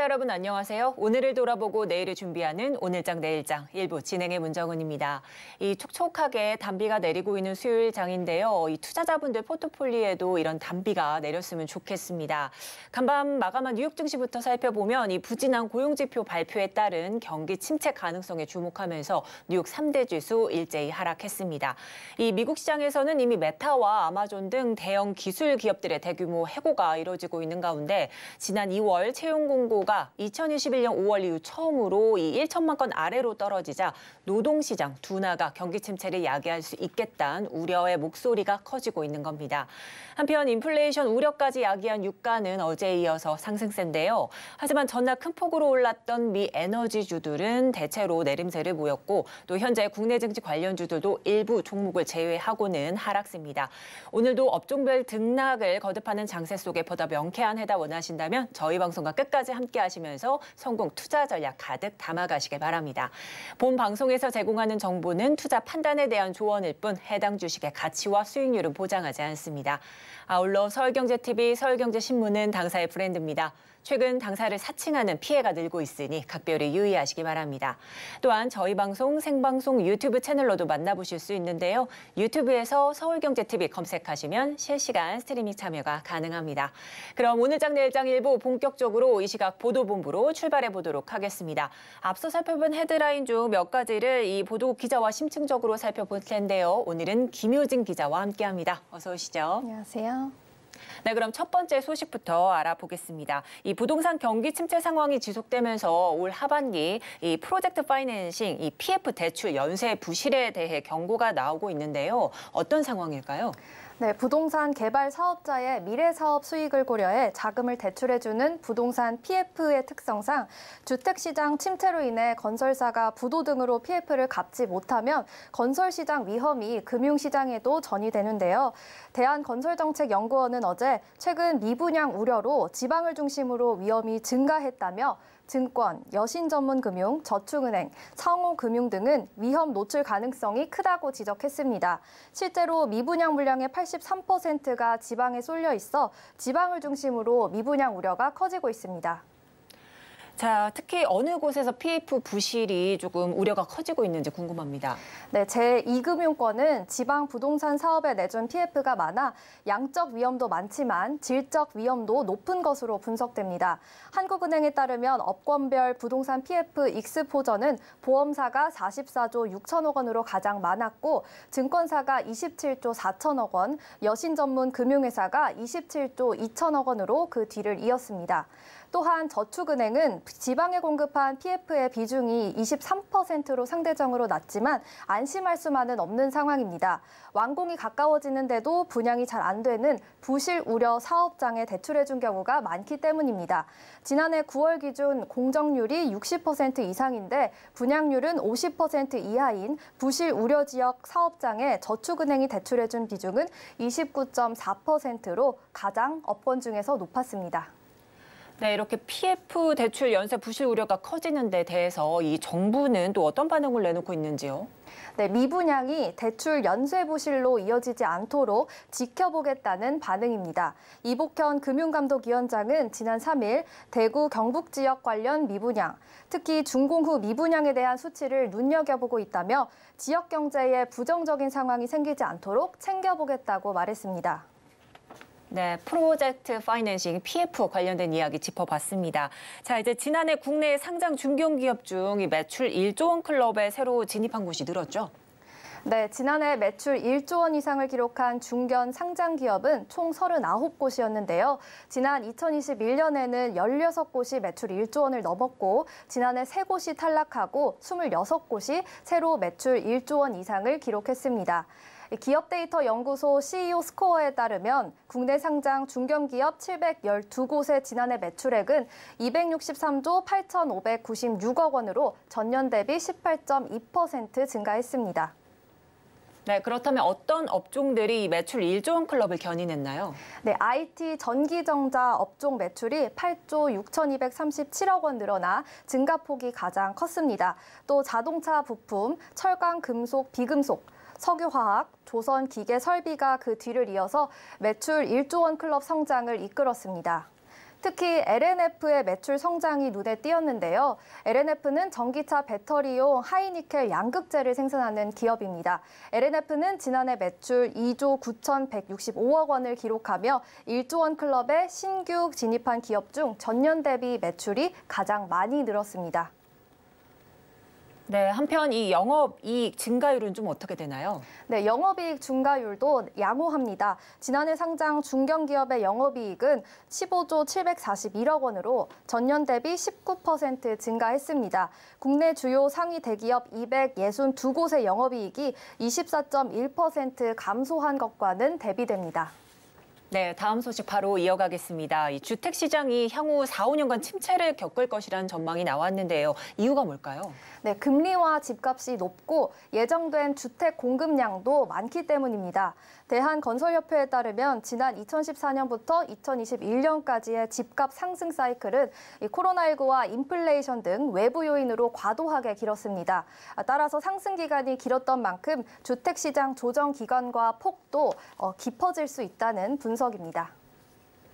시청자 여러분 안녕하세요. 오늘을 돌아보고 내일을 준비하는 오늘장 내일장 일부 진행의 문정은입니다. 이 촉촉하게 단비가 내리고 있는 수요일장인데요. 이 투자자분들 포트폴리에도 이런 단비가 내렸으면 좋겠습니다. 간밤 마감한 뉴욕 증시부터 살펴보면 이 부진한 고용지표 발표에 따른 경기 침체 가능성에 주목하면서 뉴욕 3대 지수 일제히 하락했습니다. 이 미국 시장에서는 이미 메타와 아마존 등 대형 기술 기업들의 대규모 해고가 이뤄지고 있는 가운데 지난 2월 채용 공고가 수가 2021년 5월 이후 처음으로 이 1천만 건 아래로 떨어지자 노동시장 둔화가 경기 침체를 야기할 수 있겠다는 우려의 목소리가 커지고 있는 겁니다. 한편 인플레이션 우려까지 야기한 유가는 어제에 이어서 상승세인데요. 하지만 전날 큰 폭으로 올랐던 미 에너지주들은 대체로 내림세를 보였고 또 현재 국내 증시 관련주들도 일부 종목을 제외하고는 하락세입니다. 오늘도 업종별 등락을 거듭하는 장세 속에 보다 명쾌한 해답 원하신다면 저희 방송과 끝까지 함께 함께하시면서 성공 투자 전략 가득 담아가시길 바랍니다. 본 방송에서 제공하는 정보는 투자 판단에 대한 조언일 뿐 해당 주식의 가치와 수익률은 보장하지 않습니다. 아울러 서울경제TV, 서울경제신문은 당사의 브랜드입니다. 최근 당사를 사칭하는 피해가 늘고 있으니 각별히 유의하시기 바랍니다. 또한 저희 방송 생방송 유튜브 채널로도 만나보실 수 있는데요. 유튜브에서 서울경제TV 검색하시면 실시간 스트리밍 참여가 가능합니다. 그럼 오늘장 내일장 일부 본격적으로 이 시각 보도본부로 출발해 보도록 하겠습니다. 앞서 살펴본 헤드라인 중 몇 가지를 이보도 기자와 심층적으로 살펴볼 텐데요. 오늘은 김효진 기자와 함께합니다. 어서 오시죠. 안녕하세요. 네, 그럼 첫 번째 소식부터 알아보겠습니다. 이 부동산 경기 침체 상황이 지속되면서 올 하반기 이 프로젝트 파이낸싱, 이 PF 대출 연쇄 부실에 대해 경고가 나오고 있는데요. 어떤 상황일까요? 네, 부동산 개발 사업자의 미래 사업 수익을 고려해 자금을 대출해주는 부동산 PF의 특성상 주택시장 침체로 인해 건설사가 부도 등으로 PF를 갚지 못하면 건설시장 위험이 금융시장에도 전이되는데요. 대한건설정책연구원은 어제 최근 미분양 우려로 지방을 중심으로 위험이 증가했다며 증권, 여신전문금융, 저축은행, 상호금융 등은 위험 노출 가능성이 크다고 지적했습니다. 실제로 미분양 물량의 80 83%가 지방에 쏠려 있어 지방을 중심으로 미분양 우려가 커지고 있습니다. 자, 특히 어느 곳에서 PF 부실이 조금 우려가 커지고 있는지 궁금합니다. 네, 제2금융권은 지방 부동산 사업에 내준 PF가 많아 양적 위험도 많지만 질적 위험도 높은 것으로 분석됩니다. 한국은행에 따르면 업권별 부동산 PF 익스포저는 보험사가 44조 6천억 원으로 가장 많았고 증권사가 27조 4천억 원, 여신 전문 금융회사가 27조 2천억 원으로 그 뒤를 이었습니다. 또한 저축은행은 지방에 공급한 PF의 비중이 23%로 상대적으로 낮지만 안심할 수만은 없는 상황입니다. 완공이 가까워지는데도 분양이 잘 안 되는 부실 우려 사업장에 대출해 준 경우가 많기 때문입니다. 지난해 9월 기준 공정률이 60% 이상인데 분양률은 50% 이하인 부실 우려 지역 사업장에 저축은행이 대출해 준 비중은 29.4%로 가장 업권 중에서 높았습니다. 네, 이렇게 PF 대출 연쇄 부실 우려가 커지는 데 대해서 이 정부는 또 어떤 반응을 내놓고 있는지요? 네, 미분양이 대출 연쇄 부실로 이어지지 않도록 지켜보겠다는 반응입니다. 이복현 금융감독위원장은 지난 3일 대구 경북 지역 관련 미분양, 특히 중공후 미분양에 대한 수치를 눈여겨보고 있다며 지역 경제에 부정적인 상황이 생기지 않도록 챙겨보겠다고 말했습니다. 네, 프로젝트 파이낸싱 PF 관련된 이야기 짚어봤습니다. 자, 이제 지난해 국내 상장 중견기업 중이 매출 1조 원 클럽에 새로 진입한 곳이 늘었죠? 네, 지난해 매출 1조 원 이상을 기록한 중견 상장 기업은 총 39곳이었는데요. 지난 2021년에는 16곳이 매출 1조 원을 넘었고 지난해 3곳이 탈락하고 26곳이 새로 매출 1조 원 이상을 기록했습니다. 기업 데이터 연구소 CEO 스코어에 따르면 국내 상장 중견기업 712곳의 지난해 매출액은 263조 8,596억 원으로 전년 대비 18.2% 증가했습니다. 네, 그렇다면 어떤 업종들이 매출 1조 원 클럽을 견인했나요? 네, IT 전기정자 업종 매출이 8조 6,237억 원 늘어나 증가폭이 가장 컸습니다. 또 자동차 부품, 철강, 금속, 비금속, 석유화학, 조선 기계 설비가 그 뒤를 이어서 매출 1조 원 클럽 성장을 이끌었습니다. 특히 LNF의 매출 성장이 눈에 띄었는데요. LNF는 전기차 배터리용 하이니켈 양극재를 생산하는 기업입니다. LNF는 지난해 매출 2조 9,165억 원을 기록하며 1조 원 클럽에 신규 진입한 기업 중 전년 대비 매출이 가장 많이 늘었습니다. 네, 한편 이 영업이익 증가율은 좀 어떻게 되나요? 네, 영업이익 증가율도 양호합니다. 지난해 상장 중견기업의 영업이익은 15조 741억 원으로 전년 대비 19% 증가했습니다. 국내 주요 상위 대기업 262곳의 영업이익이 24.1% 감소한 것과는 대비됩니다. 네, 다음 소식 바로 이어가겠습니다. 이 주택 시장이 향후 4, 5년간 침체를 겪을 것이라는 전망이 나왔는데요. 이유가 뭘까요? 네, 금리와 집값이 높고 예정된 주택 공급량도 많기 때문입니다. 대한건설협회에 따르면 지난 2014년부터 2021년까지의 집값 상승 사이클은 코로나19와 인플레이션 등 외부 요인으로 과도하게 길었습니다. 따라서 상승 기간이 길었던 만큼 주택시장 조정 기간과 폭도 어, 깊어질 수 있다는 분석입니다.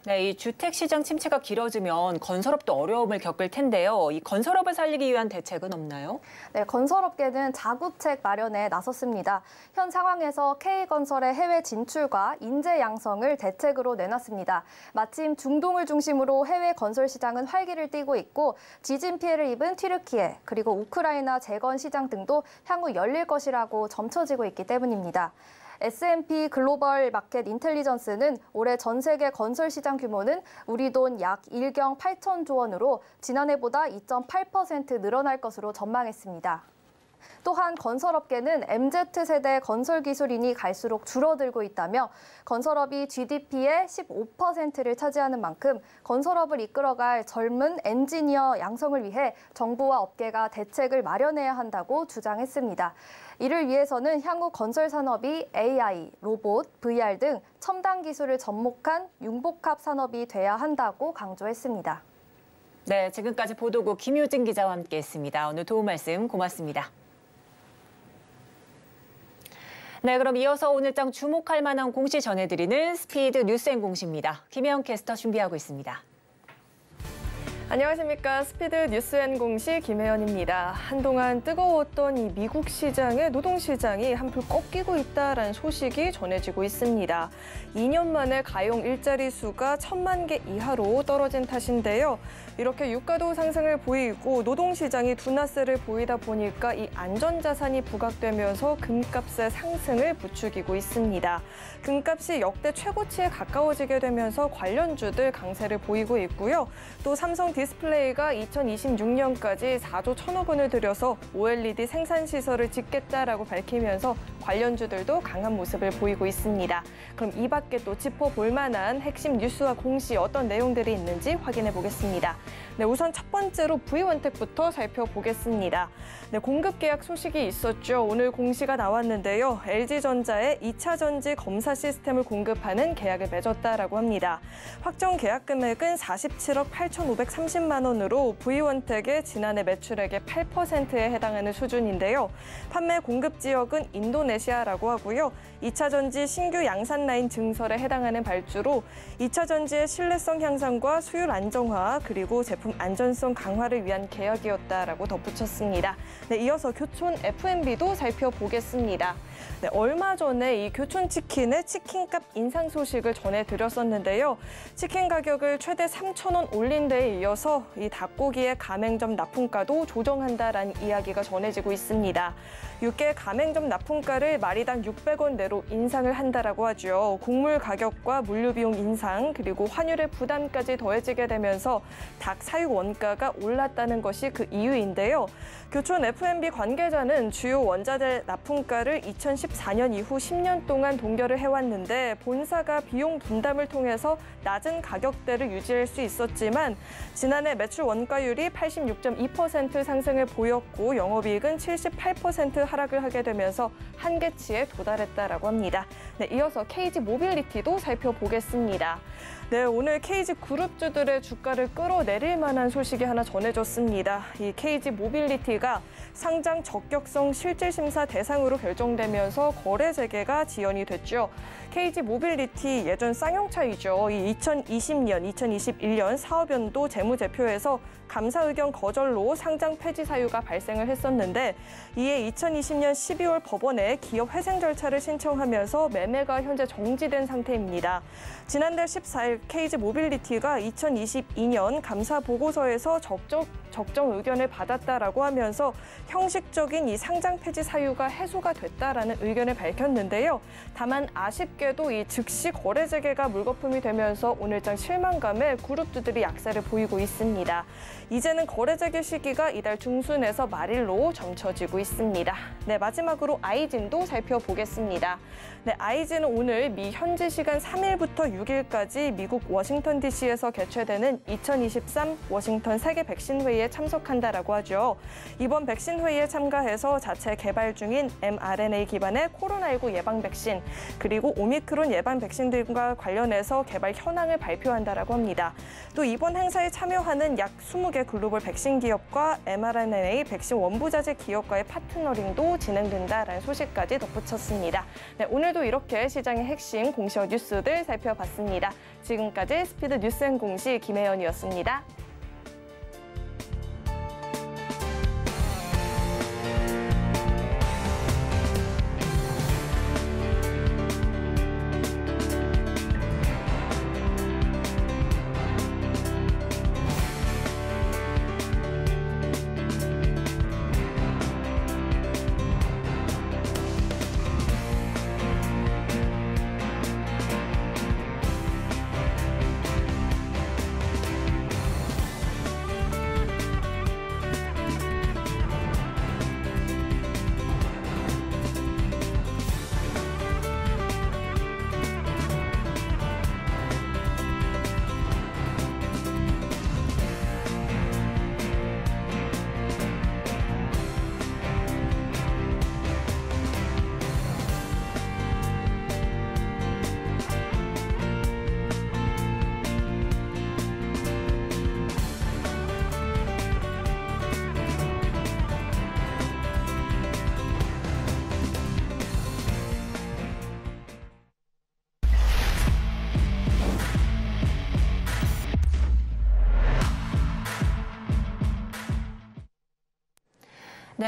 네, 이 주택 시장 침체가 길어지면 건설업도 어려움을 겪을 텐데요. 이 건설업을 살리기 위한 대책은 없나요? 네, 건설업계는 자구책 마련에 나섰습니다. 현 상황에서 K건설의 해외 진출과 인재 양성을 대책으로 내놨습니다. 마침 중동을 중심으로 해외 건설 시장은 활기를 띠고 있고 지진 피해를 입은 튀르키예 그리고 우크라이나 재건 시장 등도 향후 열릴 것이라고 점쳐지고 있기 때문입니다. S&P 글로벌 마켓 인텔리전스는 올해 전 세계 건설 시장 규모는 우리 돈 약 1경 8천조 원으로 지난해보다 2.8% 늘어날 것으로 전망했습니다. 또한 건설업계는 MZ세대 건설 기술인이 갈수록 줄어들고 있다며 건설업이 GDP의 15%를 차지하는 만큼 건설업을 이끌어갈 젊은 엔지니어 양성을 위해 정부와 업계가 대책을 마련해야 한다고 주장했습니다. 이를 위해서는 향후 건설 산업이 AI, 로봇, VR 등 첨단 기술을 접목한 융복합 산업이 돼야 한다고 강조했습니다. 네, 지금까지 보도국 김효진 기자와 함께했습니다. 오늘 도움 말씀 고맙습니다. 네, 그럼 이어서 오늘장 주목할 만한 공시 전해드리는 스피드 뉴스앤 공시입니다. 김혜영 캐스터 준비하고 있습니다. 안녕하십니까. 스피드 뉴스앤 공시 김혜연입니다. 한동안 뜨거웠던 이 미국 시장의 노동시장이 한풀 꺾이고 있다라는 소식이 전해지고 있습니다. 2년 만에 가용 일자리 수가 천만 개 이하로 떨어진 탓인데요. 이렇게 유가도 상승을 보이고 노동시장이 둔화세를 보이다 보니까 이 안전자산이 부각되면서 금값의 상승을 부추기고 있습니다. 금값이 역대 최고치에 가까워지게 되면서 관련주들 강세를 보이고 있고요. 또 삼성 디스플레이가 2026년까지 4조 1 0 0 0억 원을 들여서 OLED 생산 시설을 짓겠다라고 밝히면서 관련주들도 강한 모습을 보이고 있습니다. 그럼 이 밖에 또 짚어볼 만한 핵심 뉴스와 공시 어떤 내용들이 있는지 확인해 보겠습니다. 네, 우선 첫 번째로 V원택부터 살펴보겠습니다. 네, 공급 계약 소식이 있었죠. 오늘 공시가 나왔는데요. LG전자의 2차 전지 검사 시스템을 공급하는 계약을 맺었다라고 합니다. 확정 계약 금액은 47억 8,530 3 0만 원으로 V원택의 지난해 매출액의 8%에 해당하는 수준인데요. 판매 공급 지역은 인도네시아라고 하고요. 2차 전지 신규 양산 라인 증설에 해당하는 발주로 2차 전지의 신뢰성 향상과 수율 안정화 그리고 제품 안전성 강화를 위한 계약이었다라고 덧붙였습니다. 네, 이어서 교촌 F&B도 m 살펴보겠습니다. 네, 얼마 전에 이 교촌 치킨의 치킨값 인상 소식을 전해드렸었는데요. 치킨 가격을 최대 3,000원 올린 데에 이어 들어서 이 닭고기의 가맹점 납품가도 조정한다라는 이야기가 전해지고 있습니다. 육개 가맹점 납품가를 마리당 600원 내로 인상을 한다라고 하죠. 곡물 가격과 물류 비용 인상 그리고 환율의 부담까지 더해지게 되면서 닭 사육 원가가 올랐다는 것이 그 이유인데요. 교촌 F&B 관계자는 주요 원자재 납품가를 2014년 이후 10년 동안 동결을 해왔는데 본사가 비용 분담을 통해서 낮은 가격대를 유지할 수 있었지만 지난해 매출 원가율이 86.2% 상승을 보였고 영업이익은 78% 하락을 하게 되면서 한계치에 도달했다라고 합니다. 네, 이어서 KG 모빌리티도 살펴보겠습니다. 네, 오늘 KG 그룹주들의 주가를 끌어내릴 만한 소식이 하나 전해졌습니다. 이 KG 모빌리티가 상장 적격성 실질심사 대상으로 결정되면서 거래 재개가 지연이 됐죠. KG 모빌리티 예전 쌍용차이죠. 이 2020년, 2021년 사업연도 재무제표에서 감사 의견 거절로 상장 폐지 사유가 발생을 했었는데 이에 2020년 12월 법원에 기업 회생 절차를 신청하면서 매매가 현재 정지된 상태입니다. 지난달 14일 KG 모빌리티가 2022년 감사 보고서에서 적정, 적정 의견을 받았다라고 하면서 형식적인 이 상장 폐지 사유가 해소가 됐다라는 의견을 밝혔는데요. 다만 아쉽게 안타깝게도 이 즉시 거래 재개가 물거품이 되면서 오늘장 실망감에 그룹주들이 약세를 보이고 있습니다. 이제는 거래 재개 시기가 이달 중순에서 말일로 점쳐지고 있습니다. 네, 마지막으로 아이진도 살펴보겠습니다. 네, 아이진은 오늘 미 현지 시간 3일부터 6일까지 미국 워싱턴 DC에서 개최되는 2023 워싱턴 세계 백신 회의에 참석한다라고 하죠. 이번 백신 회의에 참가해서 자체 개발 중인 mRNA 기반의 코로나19 예방 백신 그리고 오미크론 예방 백신들과 관련해서 개발 현황을 발표한다라고 합니다. 또 이번 행사에 참여하는 약 20개 글로벌 백신 기업과 mRNA 백신 원부자재 기업과의 파트너링도 진행된다라는 소식까지 덧붙였습니다. 네, 오늘도 이렇게 시장의 핵심 공시어 뉴스들 살펴봤습니다. 지금까지 스피드 뉴스앤공시 김혜연이었습니다.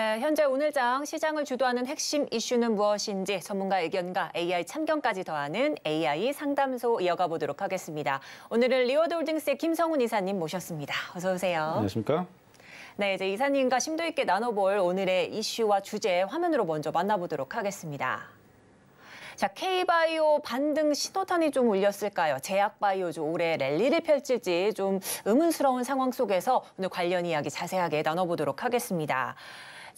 네, 현재 오늘장 시장을 주도하는 핵심 이슈는 무엇인지 전문가 의견과 AI 참견까지 더하는 AI 상담소 이어가 보도록 하겠습니다. 오늘은 리워드홀딩스의 김성훈 이사님 모셨습니다. 어서 오세요. 안녕하십니까? 네, 이제 이사님과 심도 있게 나눠볼 오늘의 이슈와 주제 화면으로 먼저 만나보도록 하겠습니다. 자, K바이오 반등 신호탄이 좀 울렸을까요? 제약바이오주 올해 랠리를 펼칠지 좀 의문스러운 상황 속에서 오늘 관련 이야기 자세하게 나눠보도록 하겠습니다.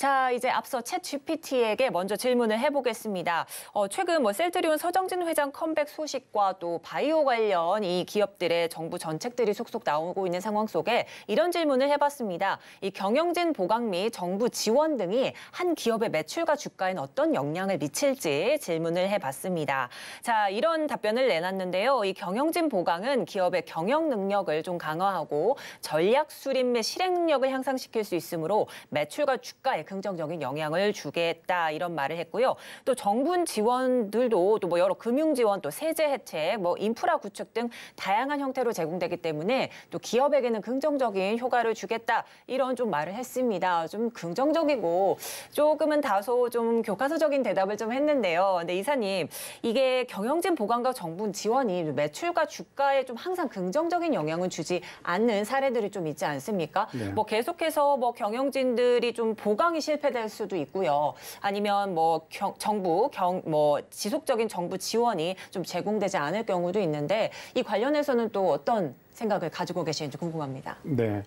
자, 이제 앞서 챗 GPT에게 먼저 질문을 해보겠습니다. 어, 최근 뭐 셀트리온 서정진 회장 컴백 소식과 또 바이오 관련 이 기업들의 정부 정책들이 속속 나오고 있는 상황 속에 이런 질문을 해봤습니다. 이 경영진 보강 및 정부 지원 등이 한 기업의 매출과 주가에는 어떤 영향을 미칠지 질문을 해봤습니다. 자, 이런 답변을 내놨는데요. 이 경영진 보강은 기업의 경영 능력을 좀 강화하고 전략 수립 및 실행 능력을 향상시킬 수 있으므로 매출과 주가에 긍정적인 영향을 주겠다 이런 말을 했고요. 또 정부 지원들도 또 뭐 여러 금융 지원, 또 세제 혜택, 뭐 인프라 구축 등 다양한 형태로 제공되기 때문에 또 기업에게는 긍정적인 효과를 주겠다 이런 좀 말을 했습니다. 좀 긍정적이고 조금은 다소 좀 교과서적인 대답을 좀 했는데요. 근데 이사님 이게 경영진 보강과 정부 지원이 매출과 주가에 좀 항상 긍정적인 영향을 주지 않는 사례들이 좀 있지 않습니까? 네. 뭐 계속해서 뭐 경영진들이 좀 보강이 실패될 수도 있고요. 아니면 뭐 경, 정부 경 뭐 지속적인 정부 지원이 좀 제공되지 않을 경우도 있는데 이 관련해서는 또 어떤 생각을 가지고 계시는지 궁금합니다. 네.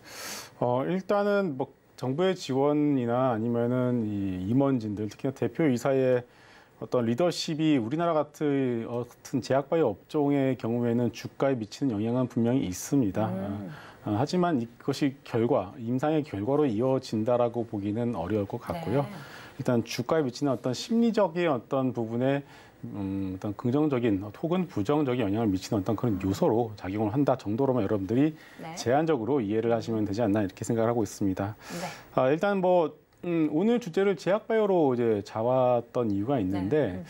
어, 일단은 뭐 정부의 지원이나 아니면은 이 임원진들 특히나 대표 이사의 어떤 리더십이 우리나라 같은 같은 제약바이 업종의 경우에는 주가에 미치는 영향은 분명히 있습니다. 음. 아, 하지만 이것이 결과, 임상의 결과로 이어진다라고 보기는 어려울 것 같고요. 네. 일단 주가에 미치는 어떤 심리적인 어떤 부분에 음, 어떤 긍정적인 혹은 부정적인 영향을 미치는 어떤 그런 요소로 작용을 한다 정도로만 여러분들이 네. 제한적으로 이해를 하시면 되지 않나 이렇게 생각을 하고 있습니다. 네. 아, 일단 뭐 음, 오늘 주제를 제약 바이오로 이제 잡았던 이유가 있는데 네. 음.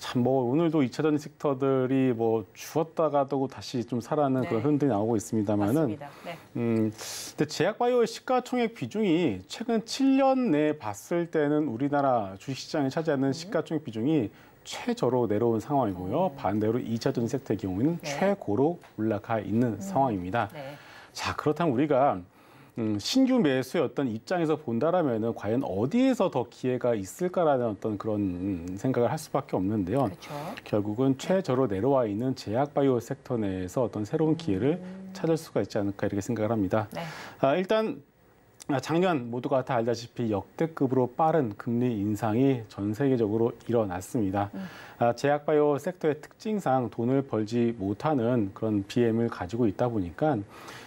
참뭐 오늘도 2차전 섹터들이 뭐 죽었다가도 다시 좀 살아나는 네. 그런 흐름들이 나오고 있습니다만은 네. 음, 근데 제약바이오의 시가총액 비중이 최근 7년 내 봤을 때는 우리나라 주식시장에 차지하는 음. 시가총액 비중이 최저로 내려온 상황이고요. 음. 반대로 2차전 섹터의 경우에는 네. 최고로 올라가 있는 음. 상황입니다. 네. 자, 그렇다면 우리가 음, 신규 매수의 어떤 입장에서 본다라면은 과연 어디에서 더 기회가 있을까라는 어떤 그런 음, 생각을 할 수밖에 없는데요. 그렇죠. 결국은 최저로 내려와 있는 제약바이오 섹터 내에서 어떤 새로운 기회를 음. 찾을 수가 있지 않을까 이렇게 생각을 합니다. 네. 아, 일단 아, 작년 모두가 다 알다시피 역대급으로 빠른 금리 인상이 전 세계적으로 일어났습니다. 음. 아, 제약바이오 섹터의 특징상 돈을 벌지 못하는 그런 BM을 가지고 있다 보니까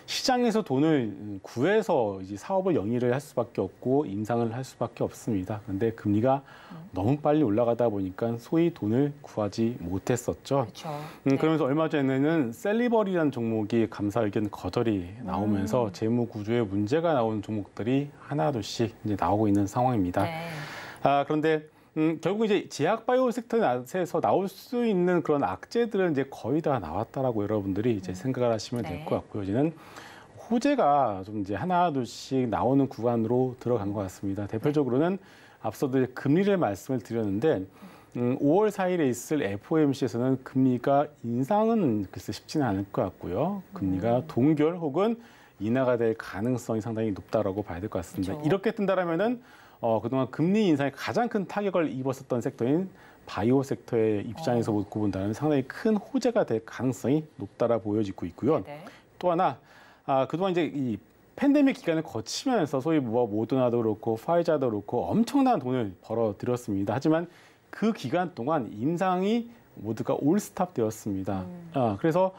시장에서 돈을 구해서 이제 사업을 영위를 할 수밖에 없고 임상을 할 수밖에 없습니다. 그런데 금리가 너무 빨리 올라가다 보니까 소위 돈을 구하지 못했었죠. 그렇죠. 음, 네. 그러면서 얼마 전에는 셀리버리라는 종목이 감사 의견 거절이 나오면서 음. 재무 구조에 문제가 나오는 종목들이 하나둘씩 이제 나오고 있는 상황입니다. 네. 아, 그런데 음, 결국 이제 제약 바이오 섹터에서 나올 수 있는 그런 악재들은 이제 거의 다 나왔다라고 여러분들이 이제 음. 생각을 하시면 네. 될것 같고요. 이제는 호재가 좀 이제 하나 둘씩 나오는 구간으로 들어간 것 같습니다. 대표적으로는 앞서도 이제 금리를 말씀을 드렸는데 음, 5월 4일에 있을 FOMC에서는 금리가 인상은 글쎄 쉽지는 않을 것 같고요. 금리가 음. 동결 혹은 인하가 될 가능성이 상당히 높다라고 봐야 될 것 같습니다. 그렇죠. 이렇게 뜬다라면은 어, 그동안 금리 인상에 가장 큰 타격을 입었었던 섹터인 바이오 섹터의 입장에서 어. 보고 본다면 상당히 큰 호재가 될 가능성이 높다라 보여지고 있고요. 네네. 또 하나 아, 그동안 이제 이 팬데믹 기간을 거치면서 소위 뭐 모더나도 그렇고 화이자도 그렇고 엄청난 돈을 벌어들였습니다. 하지만 그 기간 동안 인상이 모두가 올스탑 되었습니다. 음. 아, 그래서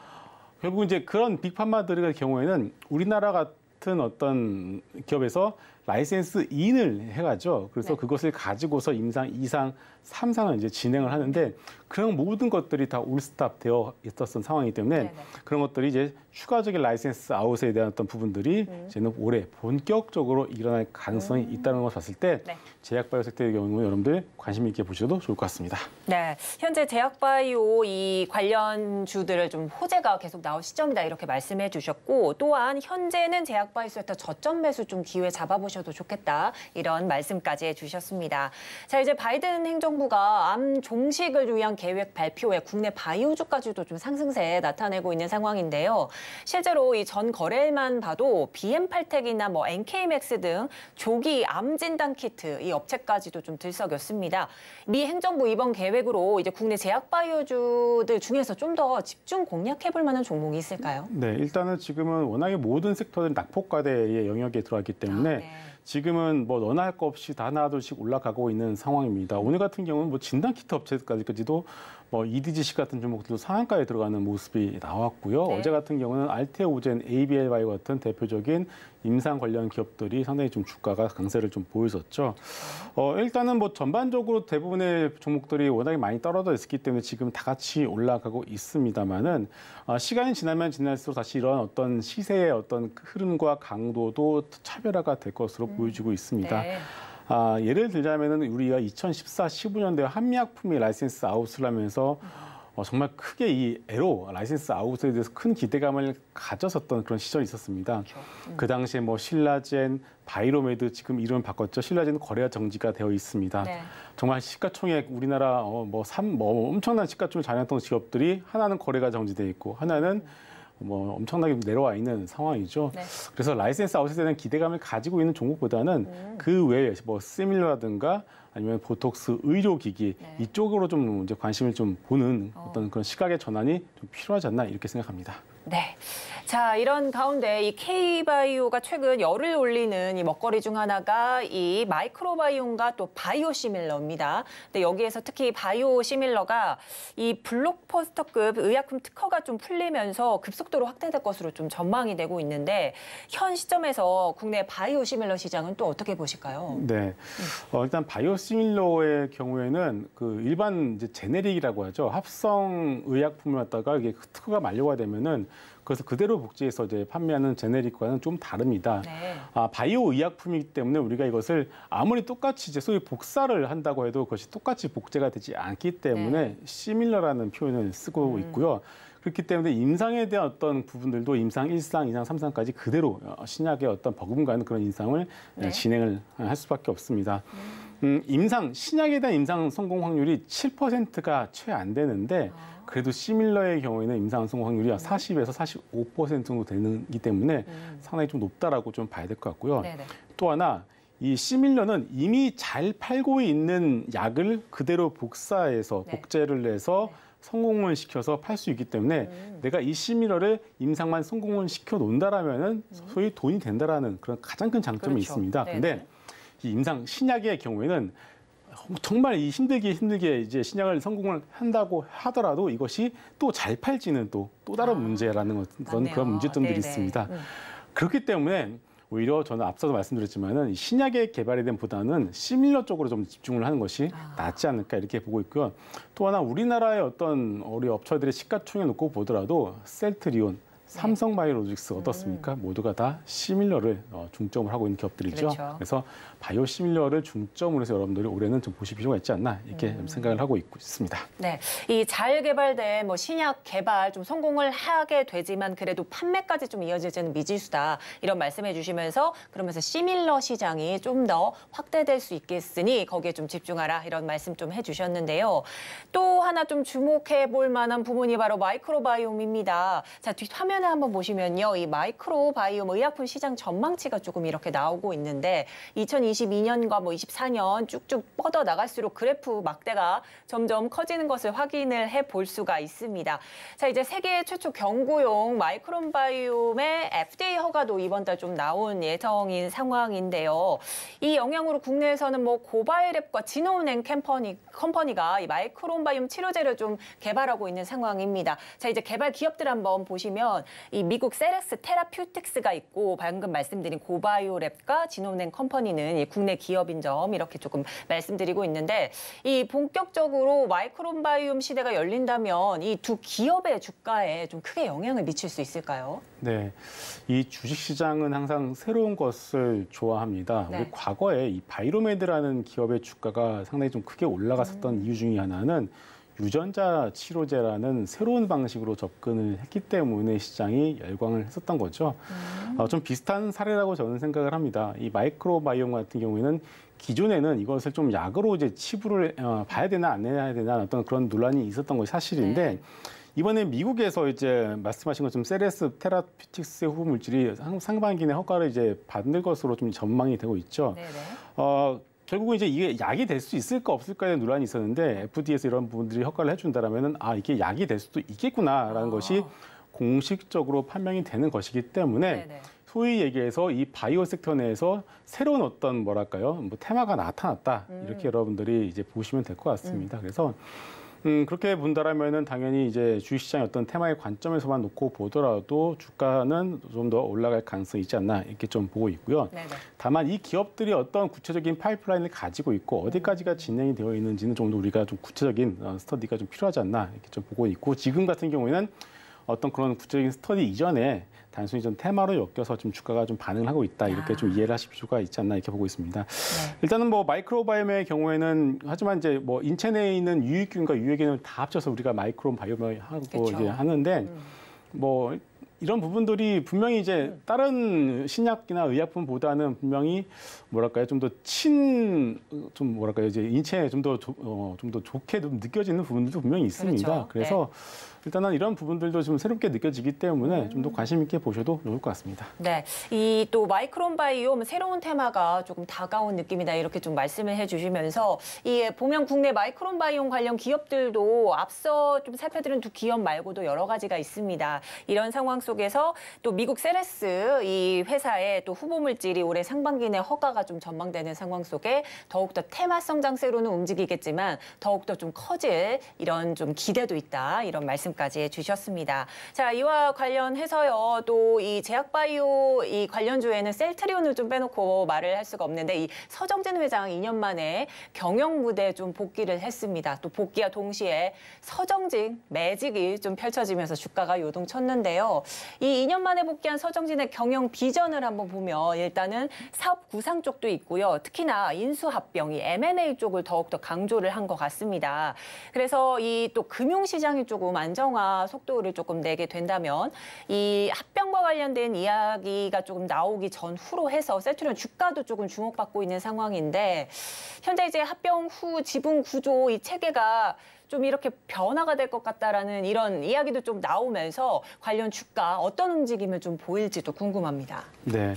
결국 이제 그런 빅판마들의 경우에는 우리나라 가 같은 어떤 기업에서 라이센스 인을 해가죠. 그래서 네. 그것을 가지고서 임상 이상삼상을 이제 진행을 하는데 그런 모든 것들이 다 올스탑 되어 있었던 상황이기 때문에 네, 네. 그런 것들이 이제 추가적인 라이센스 아웃에 대한 어떤 부분들이 음. 네. 이제 올해 본격적으로 일어날 가능성이 음. 있다는 것을 봤을 때 네. 제약바이오 섹터의 경우 여러분들 관심 있게 보셔도 좋을 것 같습니다. 네, 현재 제약바이오 이 관련 주들을 좀 호재가 계속 나올 시점이다 이렇게 말씀해 주셨고 또한 현재는 제약바이오 섹터 저점 매수 좀 기회 잡아보셔도 좋겠다 이런 말씀까지 해주셨습니다. 자 이제 바이든 행정부가 암 종식을 위한 계획 발표에 국내 바이오주까지도 좀 상승세 나타내고 있는 상황인데요. 실제로 이 전거래만 봐도 b m 팔텍이나뭐 NK맥스 등 조기 암 진단 키트 이 업체까지도 좀 들썩였습니다. 미 행정부 이번 계획으로 이제 국내 제약 바이오주들 중에서 좀 더 집중 공략해볼 만한 종목이 있을까요? 네, 일단은 지금은 워낙에 모든 섹터들 낙폭과대의 영역에 들어왔기 때문에 아, 네. 지금은 뭐 너나 할 것 없이 다 하나둘씩 올라가고 있는 상황입니다. 오늘 같은 경우는 뭐 진단 키트 업체까지도 어, 뭐 EDGC 같은 종목들도 상한가에 들어가는 모습이 나왔고요. 네. 어제 같은 경우는 알테오젠, ABLY 같은 대표적인 임상 관련 기업들이 상당히 좀 주가가 강세를 좀 보였었죠. 어, 일단은 뭐 전반적으로 대부분의 종목들이 워낙에 많이 떨어져 있었기 때문에 지금 다 같이 올라가고 있습니다만은 아, 시간이 지나면 지날수록 다시 이런 어떤 시세의 어떤 흐름과 강도도 차별화가 될 것으로 음. 보여지고 있습니다. 네. 아, 예를 들자면은 우리가 2014, 1 5년대 한미약품이 라이센스 아웃을 하면서 어, 정말 크게 이 에로 라이센스 아웃에 대해서 큰 기대감을 가졌었던 그런 시절이 있었습니다. 그렇죠. 음. 그 당시에 뭐 신라젠, 바이로메드 지금 이름 바꿨죠. 신라젠 거래가 정지가 되어 있습니다. 네. 정말 시가총액 우리나라 어, 뭐, 삼, 뭐 엄청난 시가총액 자녀했던 기업들이 하나는 거래가 정지돼 있고 하나는 음. 뭐 엄청나게 내려와 있는 상황이죠. 네. 그래서 라이센스 아웃에 대한 기대감을 가지고 있는 종목보다는 음. 그 외에 뭐 시밀러라든가 아니면 보톡스 의료기기 네. 이쪽으로 좀 이제 관심을 좀 보는 어. 어떤 그런 시각의 전환이 좀 필요하지 않나 이렇게 생각합니다. 네. 자, 이런 가운데 이 K바이오가 최근 열을 올리는 이 먹거리 중 하나가 이마이크로바이온과또 바이오 시밀러입니다. 근데 여기에서 특히 바이오 시밀러가 이블록퍼스터급 의약품 특허가 좀 풀리면서 급속도로 확대될 것으로 좀 전망이 되고 있는데 현 시점에서 국내 바이오 시밀러 시장은 또 어떻게 보실까요? 네. 어, 일단 바이오 시밀러의 경우에는 그 일반 이제 제네릭이라고 하죠. 합성 의약품을 갖다가 이게 특허가 만료가 되면은 그래서 그대로 복지해서 이제 판매하는 제네릭과는 좀 다릅니다. 네. 아, 바이오 의약품이기 때문에 우리가 이것을 아무리 똑같이 이제 소위 복사를 한다고 해도 그것이 똑같이 복제가 되지 않기 때문에 네. 시밀러라는 표현을 쓰고 음. 있고요. 그렇기 때문에 임상에 대한 어떤 부분들도 임상 1상, 2상, 3상까지 그대로 어, 신약의 어떤 버금가는 그런 인상을 예, 네. 진행을 할 수밖에 없습니다. 음. 음, 임상, 신약에 대한 임상 성공 확률이 7%가 채 안 되는데 아. 그래도 시밀러의 경우에는 임상 성공 확률이 음. 40에서 45% 정도 되는기 때문에 음. 상당히 좀 높다라고 좀 봐야 될 것 같고요. 네네. 네. 또 하나 이 시밀러는 이미 잘 팔고 있는 약을 그대로 복사해서 네. 복제를 내서 네. 성공을 시켜서 팔 수 있기 때문에 음. 내가 이 시밀러를 임상만 성공을 시켜 놓는다라면은 음. 소위 돈이 된다라는 그런 가장 큰 장점이 그렇죠. 있습니다. 네네. 근데 네. 이 임상 신약의 경우에는 정말 이 힘들게 힘들게 이제 신약을 성공을 한다고 하더라도 이것이 또 잘 팔지는 또 또 다른 아, 문제라는 것, 그런 그런 문제점들이 네네. 있습니다. 음. 그렇기 때문에 오히려 저는 앞서도 말씀드렸지만은 신약의 개발에 대한 보다는 시밀러 쪽으로 좀 집중을 하는 것이 아. 낫지 않을까 이렇게 보고 있고요. 또 하나 우리나라의 어떤 우리 업체들의 시가총액 놓고 보더라도 셀트리온, 네. 삼성바이오로직스 음. 어떻습니까? 음. 모두가 다 시밀러를 어, 중점을 하고 있는 기업들이죠. 그렇죠. 그래서 바이오 시밀러를 중점으로 해서 여러분들이 올해는 좀 보실 필요가 있지 않나 이렇게 음. 생각을 하고 있고 있습니다. 네, 이잘 개발된 뭐 신약 개발 좀 성공을 하게 되지만 그래도 판매까지 좀 이어질지는 미지수다 이런 말씀해 주시면서 그러면서 시밀러 시장이 좀 더 확대될 수 있겠으니 거기에 좀 집중하라 이런 말씀 좀 해주셨는데요. 또 하나 좀 주목해 볼 만한 부분이 바로 마이크로바이옴입니다. 자, 뒷 화면에 한번 보시면요, 이 마이크로바이옴 의약품 시장 전망치가 조금 이렇게 나오고 있는데 2020 2022년과 뭐 24년 쭉쭉 뻗어 나갈수록 그래프 막대가 점점 커지는 것을 확인을 해 볼 수가 있습니다. 자, 이제 세계 최초 경구용 마이크론 바이옴의 FDA 허가도 이번 달 좀 나온 예정인 상황인데요. 이 영향으로 국내에서는 뭐 고바이랩과 진호은행 캠퍼니, 컴퍼니가 이 마이크론 바이옴 치료제를 좀 개발하고 있는 상황입니다. 자, 이제 개발 기업들 한번 보시면 이 미국 세렉스 테라퓨틱스가 있고 방금 말씀드린 고바이오랩과 진호은행 컴퍼니는 국내 기업인 점 이렇게 조금 말씀드리고 있는데 이 본격적으로 마이크론바이옴 시대가 열린다면 이 두 기업의 주가에 좀 크게 영향을 미칠 수 있을까요? 네, 이 주식시장은 항상 새로운 것을 좋아합니다. 네. 우리 과거에 이 바이로메드라는 기업의 주가가 상당히 좀 크게 올라갔었던 음. 이유 중에 하나는 유전자 치료제라는 새로운 방식으로 접근을 했기 때문에 시장이 열광을 했었던 거죠. 음. 어, 좀 비슷한 사례라고 저는 생각을 합니다. 이 마이크로바이옴 같은 경우에는 기존에는 이것을 좀 약으로 이제 치부를 어, 봐야 되나 안 해야 되나 어떤 그런 논란이 있었던 것이 사실인데 네. 이번에 미국에서 이제 말씀하신 것처럼 세레스 테라피틱스의 후보 물질이 상반기 내 허가를 이제 받을 것으로 좀 전망이 되고 있죠. 네네. 네. 어, 결국은 이제 이게 약이 될 수 있을까 없을까의 논란이 있었는데 FDA에서 이런 부분들이 허가를 해준다라면은 아 이게 약이 될 수도 있겠구나라는 아. 것이 공식적으로 판명이 되는 것이기 때문에 네네. 소위 얘기해서 이 바이오 섹터 내에서 새로운 어떤 뭐랄까요 뭐 테마가 나타났다 음. 이렇게 여러분들이 이제 보시면 될 것 같습니다. 음. 그래서 음, 그렇게 본다라면은 당연히 이제 주식시장의 어떤 테마의 관점에서만 놓고 보더라도 주가는 좀 더 올라갈 가능성이 있지 않나 이렇게 좀 보고 있고요. 네네. 네. 다만 이 기업들이 어떤 구체적인 파이프라인을 가지고 있고 어디까지가 진행이 되어 있는지는 좀 더 우리가 좀 구체적인 어, 스터디가 좀 필요하지 않나 이렇게 좀 보고 있고 지금 같은 경우에는 어떤 그런 구체적인 스터디 이전에 단순히 좀 테마로 엮여서 좀 주가가 좀 반응을 하고 있다 이렇게 아. 좀 이해를 하실 필요가 있지 않나 이렇게 보고 있습니다. 네. 일단은 뭐 마이크로바이옴의 경우에는 하지만 이제 뭐 인체 내에 있는 유익균과 유해균을 다 합쳐서 우리가 마이크로바이옴을 하고 그쵸. 이제 하는데 음. 뭐 이런 부분들이 분명히 이제 음. 다른 신약이나 의약품보다는 분명히 뭐랄까요 좀 더 친 좀 뭐랄까요 이제 인체에 좀더 좀더 어, 좋게 좀 느껴지는 부분들도 분명히 있습니다. 그렇죠. 네. 그래서 네. 일단은 이런 부분들도 좀 새롭게 느껴지기 때문에 좀더 음. 관심 있게 보셔도 좋을 것 같습니다. 네, 이 또 마이크론 바이옴 뭐 새로운 테마가 조금 다가온 느낌이다 이렇게 좀 말씀을 해주시면서 이 보면 국내 마이크론 바이옴 관련 기업들도 앞서 좀 살펴드린 두 기업 말고도 여러 가지가 있습니다. 이런 상황 속에서 또 미국 세레스 이 회사의 또 후보 물질이 올해 상반기 내 허가가 좀 전망되는 상황 속에 더욱더 테마 성장세로는 움직이겠지만 더욱더 좀 커질 이런 좀 기대도 있다 이런 말씀. 말씀까지 해주셨습니다. 자, 이와 관련해서요, 또 이 제약바이오 이 관련주에는 셀트리온을 좀 빼놓고 말을 할 수가 없는데 이 서정진 회장 2년 만에 경영 무대 에좀 복귀를 했습니다. 또 복귀와 동시에 서정진 매직이 좀 펼쳐지면서 주가가 요동쳤는데요. 이 2년 만에 복귀한 서정진의 경영 비전을 한번 보면 일단은 사업 구상 쪽도 있고요. 특히나 인수합병이 M&A 쪽을 더욱더 강조를 한 것 같습니다. 그래서 이 또 금융시장이 조금 안정 민영화 속도를 조금 내게 된다면 이 합병과 관련된 이야기가 조금 나오기 전후로 해서 세트리온 주가도 조금 주목받고 있는 상황인데 현재 이제 합병 후 지분 구조 이 체계가 좀 이렇게 변화가 될 것 같다라는 이런 이야기도 좀 나오면서 관련 주가 어떤 움직임을 좀 보일지도 궁금합니다. 네.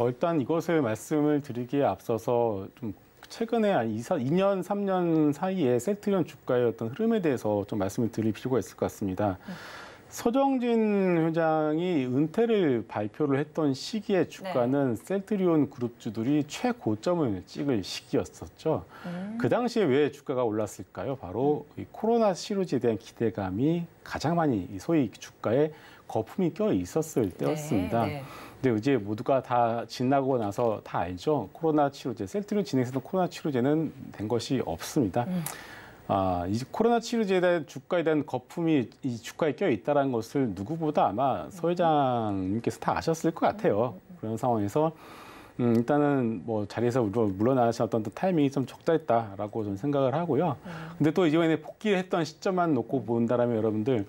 어, 일단 이것을 말씀을 드리기에 앞서서 좀 최근에 2, 2년, 3년 사이에 셀트리온 주가의 어떤 흐름에 대해서 좀 말씀을 드릴 필요가 있을 것 같습니다. 네. 서정진 회장이 은퇴를 발표를 했던 시기에 주가는 네. 셀트리온 그룹주들이 최고점을 찍을 시기였었죠. 음. 그 당시에 왜 주가가 올랐을까요? 바로 음. 코로나 시루지에 대한 기대감이 가장 많이 소위 주가에 거품이 껴 있었을 네, 때였습니다. 네. 근데 이제 모두가 다 지나고 나서 다 알죠. 코로나 치료제, 셀트로 진행에서는 코로나 치료제는 된 것이 없습니다. 음. 아, 이제 코로나 치료제에 대한 주가에 대한 거품이 이 주가에 껴 있다는 라 것을 누구보다 아마 서 회장님께서 다 아셨을 것 같아요. 그런 상황에서 음, 일단은 뭐 자리에서 물러나셨던 타이밍이 좀 적절했다라고 저는 생각을 하고요. 음. 근데 또 이번에 복귀를 했던 시점만 놓고 본다라면 여러분들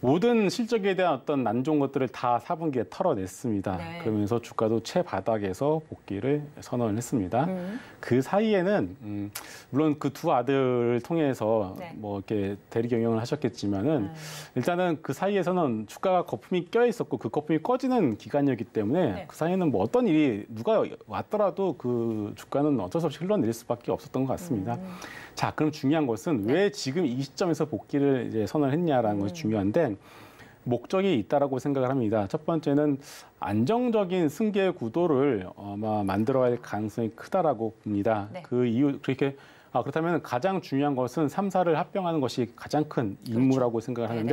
모든 실적에 대한 어떤 난 좋은 것들을 다 4분기에 털어냈습니다. 네. 그러면서 주가도 최바닥에서 복귀를 선언을 했습니다. 음. 그 사이에는 음, 물론 그 두 아들을 통해서 네. 뭐 이렇게 대리 경영을 하셨겠지만은 음. 일단은 그 사이에서는 주가가 거품이 껴 있었고 그 거품이 꺼지는 기간이었기 때문에 네. 그 사이에는 뭐 어떤 일이 누가 왔더라도 그 주가는 어쩔 수 없이 흘러내릴 수밖에 없었던 것 같습니다. 음. 자, 그럼 중요한 것은 네. 왜 지금 이 시점에서 복귀를 이제 선언 했냐라는 것이 음. 중요한데 목적이 있다라고 생각을 합니다. 첫 번째는 안정적인 승계 구도를 아마 만들어야 할 가능성이 크다라고 봅니다. 네. 그 이유 그렇게 아, 그렇다면 가장 중요한 것은 삼사를 합병하는 것이 가장 큰 그렇죠. 임무라고 그렇죠. 생각을 하는데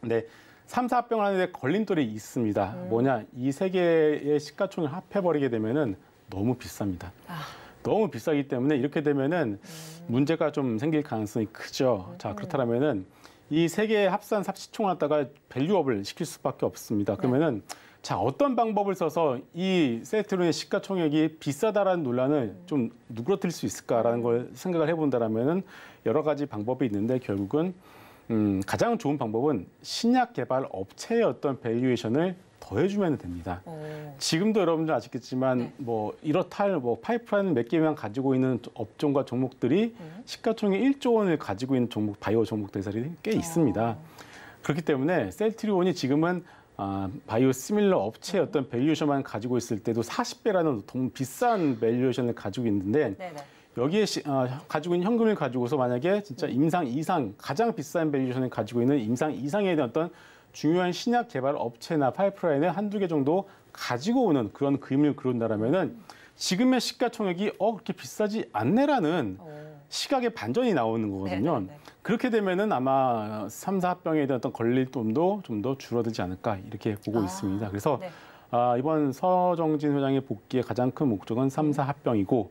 네네. 네. 삼사 합병을 하는데 걸림돌이 있습니다. 음. 뭐냐? 이 세 개의 시가총을 합해 버리게 되면은 너무 비쌉니다. 아. 너무 비싸기 때문에 이렇게 되면은 음. 문제가 좀 생길 가능성이 크죠. 자 네. 그렇다면은 이 세 개의 합산 삽시총하다가 밸류업을 시킬 수밖에 없습니다. 네. 그러면은 자 어떤 방법을 써서 이 세트론의 시가총액이 비싸다라는 논란을 음. 좀 누그러뜨릴 수 있을까라는 걸 생각을 해본다라면은 여러 가지 방법이 있는데 결국은 음, 가장 좋은 방법은 신약 개발 업체의 어떤 밸류에이션을 더해주면 됩니다. 오. 어. 지금도 여러분들 아시겠지만 네. 뭐 이렇다 할뭐 파이프라인 몇 개만 가지고 있는 업종과 종목들이 음. 시가총액 1조 원을 가지고 있는 종목 바이오 종목들 사실이 꽤 오. 어. 있습니다. 그렇기 때문에 셀트리온이 지금은 아, 바이오 스밀러 업체의 어떤 음. 밸류션만 가지고 있을 때도 40배라는 동 비싼 밸류션을 가지고 있는데 네네. 네. 여기에 시, 아, 가지고 있는 현금을 가지고서 만약에 진짜 음. 임상 이상 가장 비싼 밸류션을 가지고 있는 임상 이상에 대한 어떤 중요한 신약 개발 업체나 파이프라인을 한두 개 정도 가지고 오는 그런 그림을 그린다라면은 지금의 시가총액이 어 그렇게 비싸지 않네라는 시각의 반전이 나오는 거거든요. 네네네. 네, 네, 네. 그렇게 되면은 아마 삼사합병에 대한 어떤 걸릴돈도 좀 더 줄어들지 않을까 이렇게 보고 아. 있습니다. 그래서 네. 아, 이번 서정진 회장의 복귀의 가장 큰 목적은 삼사합병이고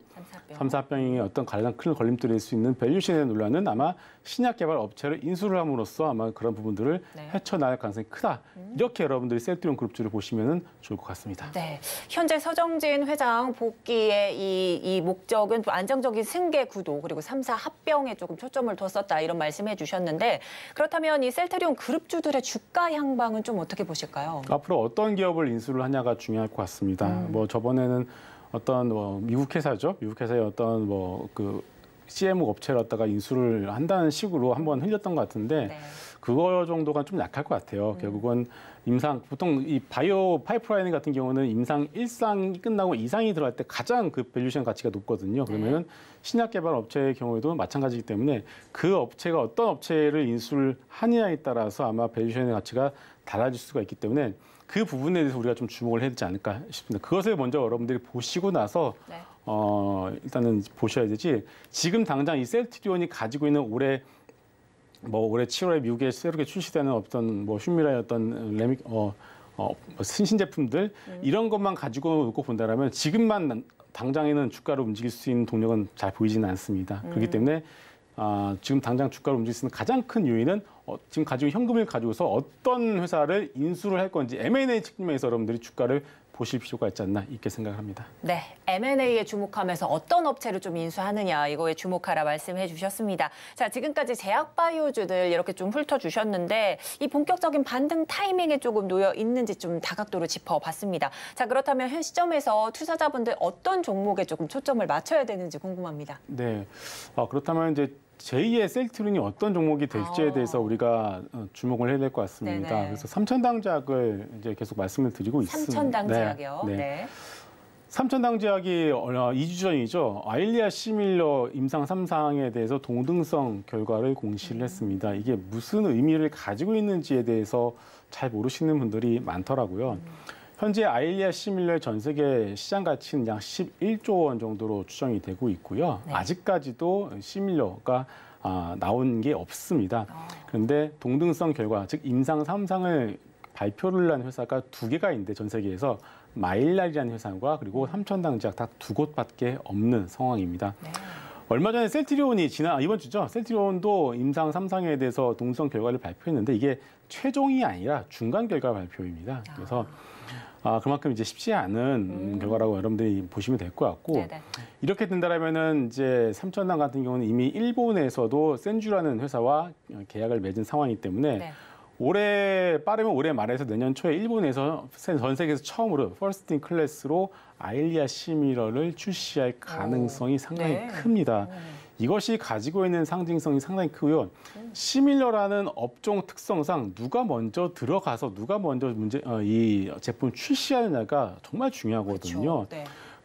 삼사병이 어떤 가장 큰 걸림돌일 수 있는 밸류신의 논란은 아마 신약 개발 업체를 인수를 함으로써 아마 그런 부분들을 네. 헤쳐나갈 가능성이 크다. 음. 이렇게 여러분들이 셀트리온 그룹주를 보시면 좋을 것 같습니다. 네. 현재 서정진 회장 복귀의 이, 이 목적은 안정적인 승계 구도 그리고 삼사 합병에 조금 초점을 뒀었다 이런 말씀해 주셨는데 그렇다면 이 셀트리온 그룹주들의 주가 향방은 좀 어떻게 보실까요? 앞으로 어떤 기업을 인수를 하냐가 중요할 것 같습니다. 음. 뭐 저번에는 어떤 뭐 미국 회사죠. 미국 회사의 어떤 뭐그 CM 업체를 갖다가 인수를 한다는 식으로 한번 흘렸던 것 같은데 네. 그거 정도가 좀 약할 것 같아요. 음. 결국은 임상 보통 이 바이오 파이프라인 같은 경우는 임상 일상이 끝나고 이상이 들어갈 때 가장 그 밸류션 가치가 높거든요. 네. 그러면은 네. 신약 개발 업체의 경우에도 마찬가지이기 때문에 그 업체가 어떤 업체를 인수를 하느냐에 따라서 아마 밸류션의 가치가 달라질 수가 있기 때문에 그 부분에 대해서 우리가 좀 주목을 해야 되지 않을까 싶습니다. 그것을 먼저 여러분들이 보시고 나서 네. 어, 일단은 보셔야 되지 지금 당장 이 셀트리온이 가지고 있는 올해 뭐 올해 7월에 미국에 새롭게 출시되는 어떤 뭐휴미라의 어떤 레미 어, 어 뭐 신신 제품들 음. 이런 것만 가지고 놓고 본다라면 지금만 당장에는 주가로 움직일 수 있는 동력은 잘 보이지는 않습니다. 음. 그렇기 때문에 아, 지금 당장 주가를 움직일 수 있는 가장 큰 요인은 어, 지금 가지고 현금을 가지고서 어떤 회사를 인수를 할 건지 M&A 측면에서 여러분들이 주가를 보실 필요가 있지 않나 이렇게 생각합니다. 네, M&A에 주목하면서 어떤 업체를 좀 인수하느냐 이거에 주목하라 말씀해 주셨습니다. 자, 지금까지 제약바이오주들 이렇게 좀 훑어주셨는데 이 본격적인 반등 타이밍에 조금 놓여 있는지 좀 다각도로 짚어봤습니다. 자, 그렇다면 현 시점에서 투자자분들 어떤 종목에 조금 초점을 맞춰야 되는지 궁금합니다. 네, 아, 그렇다면 이제 제2의 셀트룬이 어떤 종목이 될지에 아. 대해서 우리가 어, 주목을 해야 될 것 같습니다. 네네. 그래서 삼천당제약을 이제 계속 말씀을 드리고 있습니다. 삼천당제약이요? 네. 네. 삼천당제약이 2주 어, 전이죠. 아일리아 시밀러 임상 3상에 대해서 동등성 결과를 공시를 음. 했습니다. 이게 무슨 의미를 가지고 있는지에 대해서 잘 모르시는 분들이 많더라고요. 음. 현재 아일리아 시밀러의 전 세계 시장 가치는 약 11조 원 정도로 추정이 되고 있고요. 네. 아직까지도 시밀러가 아, 나온 게 없습니다. 아. 그런데 동등성 결과, 즉 임상 3상을 발표를 한 회사가 두 개가 있는데 전 세계에서 마일랄이라는 회사와 그리고 음. 삼천당지약 다두 곳밖에 없는 상황입니다. 네. 얼마 전에 셀트리온이 지난 아, 이번 주죠. 셀트리온도 임상 3상에 대해서 동성 결과를 발표했는데 이게 최종이 아니라 중간 결과 발표입니다. 그래서 아. 아, 그만큼 이제 쉽지 않은 음. 결과라고 여러분들이 보시면 될 것 같고 네네. 네. 이렇게 된다라면은 이제 삼천당 같은 경우는 이미 일본에서도 센주라는 회사와 계약을 맺은 상황이기 때문에 네. 올해 빠르면 올해 말에서 내년 초에 일본에서 전 세계에서 처음으로 퍼스팅 클래스로 아일리아 시미러를 출시할 가능성이 오. 상당히 네. 큽니다. 네. 이것이 가지고 있는 상징성이 상당히 크고요. 시밀러라는 업종 특성상 누가 먼저 들어가서 누가 먼저 문제 어, 이 제품을 출시하느냐가 정말 중요하거든요. 그렇죠. 네.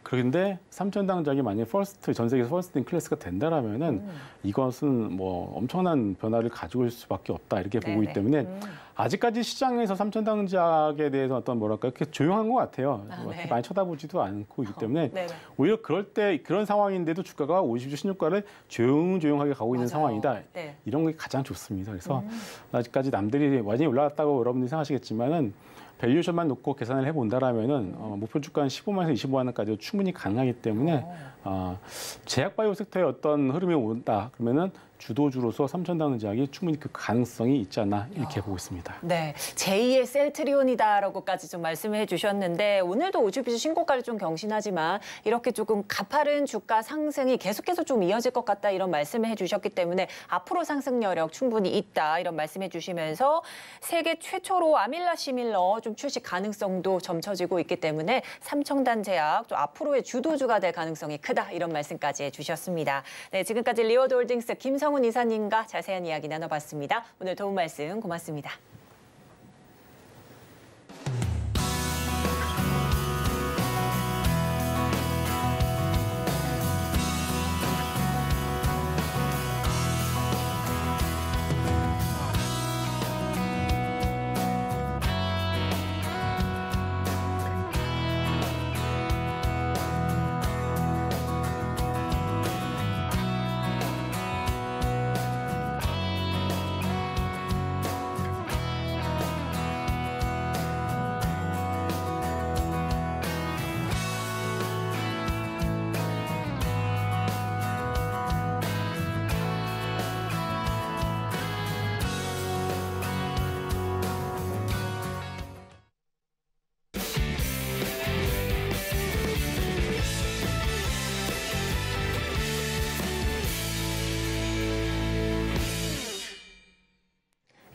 그런데 삼천당작이 만약에 퍼스트 전 세계에서 퍼스트인 클래스가 된다라면은 음. 이것은 뭐 엄청난 변화를 가지고 올 수밖에 없다 이렇게 네네. 보고 있기 때문에 음. 아직까지 시장에서 삼천당작에 대해서 어떤 뭐랄까 이렇게 조용한 것 같아요. 아, 뭐 네. 많이 쳐다보지도 않고 있기 어, 때문에 어, 오히려 그럴 때 그런 상황인데도 주가가 52주 16가를 조용조용하게 가고 있는 맞아요. 상황이다. 네. 이런 게 가장 좋습니다. 그래서 음. 아직까지 남들이 완전히 올라왔다고 여러분들이 생각하시겠지만은 밸류션만 놓고 계산을 해본다라면은 어, 목표 주가 한 15만에서 25만 원까지도 충분히 가능하기 때문에 어, 어 제약바이오 섹터의 어떤 흐름이 온다 그러면은 주도주로서 삼천당 의장이 충분히 그 가능성이 있지 않나 이렇게 아. 보고 있습니다. 네, 제2의 셀트리온이다라고까지 좀 말씀해 주셨는데 오늘도 우주비주 신고가를 좀 경신하지만 이렇게 조금 가파른 주가 상승이 계속해서 좀 이어질 것 같다 이런 말씀을 해주셨기 때문에 앞으로 상승 여력 충분히 있다 이런 말씀해 주시면서 세계 최초로 아밀라 시밀러 좀 출시 가능성도 점쳐지고 있기 때문에 삼청단 제약 또 앞으로의 주도주가 될 가능성이 크다 이런 말씀까지 해주셨습니다. 네, 지금까지 리워드 홀딩스 김성 신정훈 이사님과 자세한 이야기 나눠봤습니다. 오늘 도움 말씀 고맙습니다.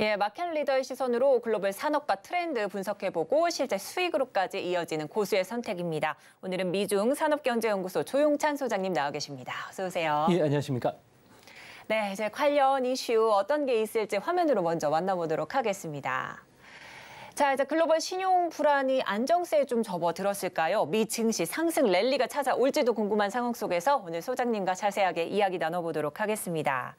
예, 마켓 리더의 시선으로 글로벌 산업과 트렌드 분석해보고 실제 수익으로까지 이어지는 고수의 선택입니다. 오늘은 미중 산업경제연구소 조용찬 소장님 나와 계십니다. 어서 오세요. 예, 안녕하십니까. 네, 이제 관련 이슈 어떤 게 있을지 화면으로 먼저 만나보도록 하겠습니다. 자, 이제 글로벌 신용 불안이 안정세에 좀 접어들었을까요? 미 증시 상승 랠리가 찾아올지도 궁금한 상황 속에서 오늘 소장님과 자세하게 이야기 나눠보도록 하겠습니다.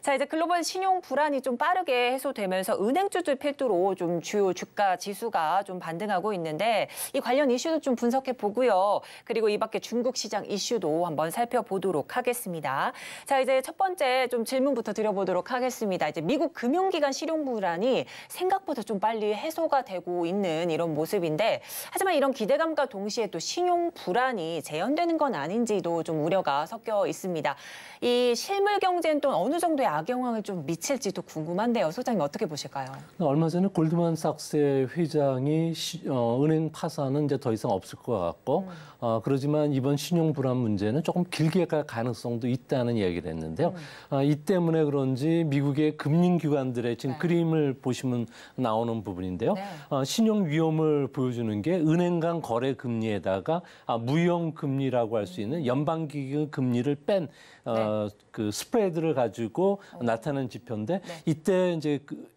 자, 이제 글로벌 신용 불안이 좀 빠르게 해소되면서 은행주들 필두로 좀 주요 주가 지수가 좀 반등하고 있는데 이 관련 이슈도 좀 분석해 보고요. 그리고 이 밖에 중국 시장 이슈도 한번 살펴보도록 하겠습니다. 자, 이제 첫 번째 좀 질문부터 드려보도록 하겠습니다. 이제 미국 금융기관 실용 불안이 생각보다 좀 빨리 해소가 되고 있는 이런 모습인데 하지만 이런 기대감과 동시에 또 신용 불안이 재현되는 건 아닌지도 좀 우려가 섞여 있습니다. 이 실물 경제는 또 어느 정도의 악영향을 좀 미칠지도 궁금한데요. 소장님 어떻게 보실까요? 네, 얼마 전에 골드만삭스의 회장이 시, 어, 은행 파산은 이제 더 이상 없을 것 같고 음. 어, 그러지만 이번 신용 불안 문제는 조금 길게 갈 가능성도 있다는 이야기를 했는데요. 음. 어, 이 때문에 그런지 미국의 금융기관들의 지금 네. 그림을 보시면 나오는 부분인데요. 네. 어, 신용 위험을 보여주는 게 은행 간 거래 금리에다가 아, 무형 금리라고 할 수 있는 연방기금 금리를 뺀 어, 네. 그 스프레드를 가지고 오. 나타낸 지표인데 네. 이때 이제 그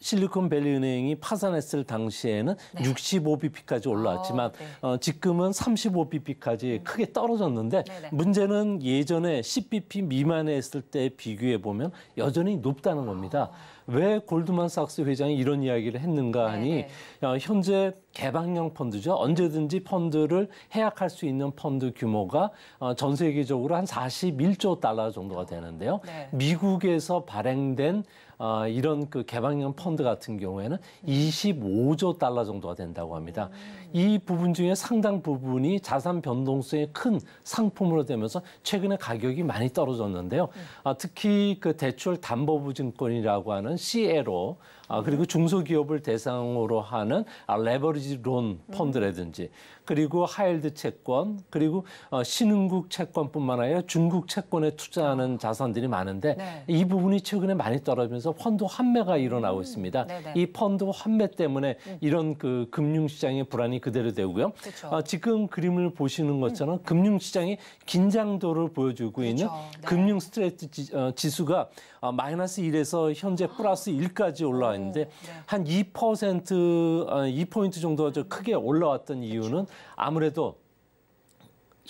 실리콘밸리 은행이 파산했을 당시에는 네. 65bp까지 올라왔지만 어, 네. 어, 지금은 35bp까지 음. 크게 떨어졌는데 네네. 네. 문제는 예전에 10bp 미만에 있을때 비교해 보면 여전히 높다는 겁니다. 어. 왜 골드만삭스 회장이 이런 이야기를 했는가 하니 어, 현재 개방형 펀드죠. 언제든지 펀드를 해약할 수 있는 펀드 규모가 어, 전 세계적으로 한 41조 달러 정도가 되는데요. 네. 미국에서 발행된 어, 이런 그 개방형 펀드 같은 경우에는 25조 달러 정도가 된다고 합니다. 음. 이 부분 중에 상당 부분이 자산 변동성의 큰 상품으로 되면서 최근에 가격이 많이 떨어졌는데요. 음. 아, 특히 그 대출 담보부증권이라고 하는 CLO 아, 그리고 중소기업을 대상으로 하는 아, 레버리지 론 펀드라든지 그리고 하일드 채권, 그리고 어, 신흥국 채권뿐만 아니라 중국 채권에 투자하는 자산들이 많은데 네. 이 부분이 최근에 많이 떨어지면서 펀드 환매가 음. 일어나고 음. 있습니다. 네네. 네. 이 펀드 환매 때문에 음. 이런 그 금융시장의 불안이 그대로 되고요. 어, 지금 그림을 보시는 것처럼 음. 금융시장이 긴장도를 보여주고 그쵸. 있는 네. 금융 스트레스 지, 어, 지수가 어, 마이너스 1에서 현재 아. 플러스 1까지 올라왔는데 네. 한2% 2포인트 어, 정도 음. 크게 올라왔던 이유는 아무래도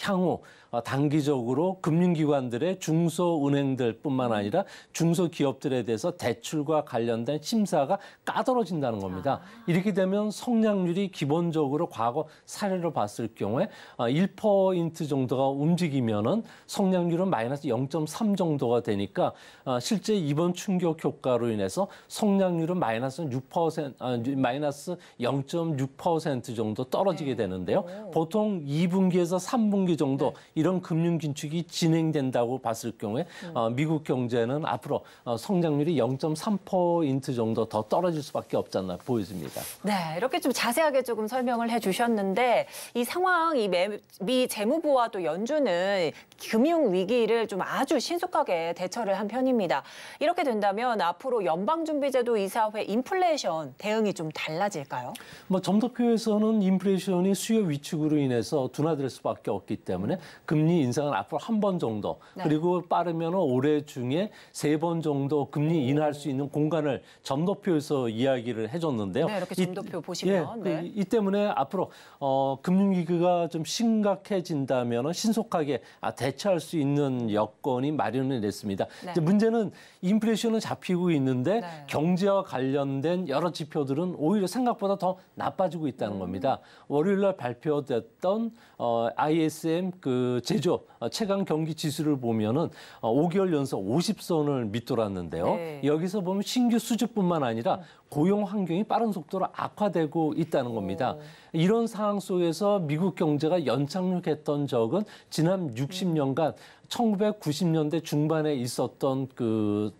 향후 어, 단기적으로 금융기관들의 중소은행들뿐만 아니라 중소기업들에 대해서 대출과 관련된 심사가 까다로워진다는 겁니다. 아. 이렇게 되면 성장률이 기본적으로 과거 사례로 봤을 경우에 1% 어, 정도가 움직이면은 성장률은 마이너스 0.3 정도가 되니까 어, 실제 이번 충격 효과로 인해서 성장률은 마이너스 6% 아, 마이너스 0.6% 정도 떨어지게 네. 되는데요. 보통 2분기에서 3분기 정도 네. 이런 금융 긴축이 진행된다고 봤을 경우에 네. 어, 미국 경제는 앞으로 어, 성장률이 0.3%인트 정도 더 떨어질 수밖에 없지 않나 보여집니다. 네, 이렇게 좀 자세하게 조금 설명을 해주셨는데 이 상황 이미 재무부와도 연준은 금융 위기를 좀 아주 신속하게 대처를 한 편입니다. 이렇게 된다면 앞으로 연방준비제도 이사회 인플레이션 대응이 좀 달라질까요? 뭐 점도표에서는 인플레이션이 수요 위축으로 인해서 둔화될 수밖에 없기 때문에 금리 인상은 앞으로 한 번 정도 네. 그리고 빠르면 올해 중에 세 번 정도 금리 인하할 수 있는 공간을 점도표에서 이야기를 해줬는데요. 네, 이렇게 점도표 이, 보시면 예, 그 네. 이, 때문에 앞으로 어, 금융위기가 좀 심각해진다면 신속하게 아, 대처할 수 있는 여건이 마련이 됐습니다. 네. 이제 문제는 인플레이션은 잡히고 있는데 네. 경제와 관련된 여러 지표들은 오히려 생각보다 더 나빠지고 있다는 음. 겁니다. 월요일 날 발표됐던 어, ISM 그 제조 어, 최강 경기 지수를 보면은 5개월 어, 연속 50선을 밑돌았는데요. 네. 여기서 보면 신규 수주뿐만 아니라 고용 환경이 빠른 속도로 악화되고 있다는 겁니다. 오. 이런 상황 속에서 미국 경제가 연착륙했던 적은 지난 60년간 1990년대 중반에 있었던 그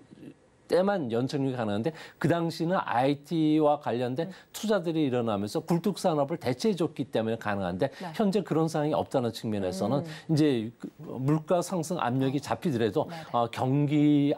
때만 연착륙이 가능한데 그 당시는 IT와 관련된 음. 투자들이 일어나면서 굴뚝 산업을 대체해줬기 때문에 가능한데 네. 현재 그런 상황이 없다는 측면에서는 음. 이제 그 물가 상승 압력이 네. 잡히더라도 네, 네. 어, 경기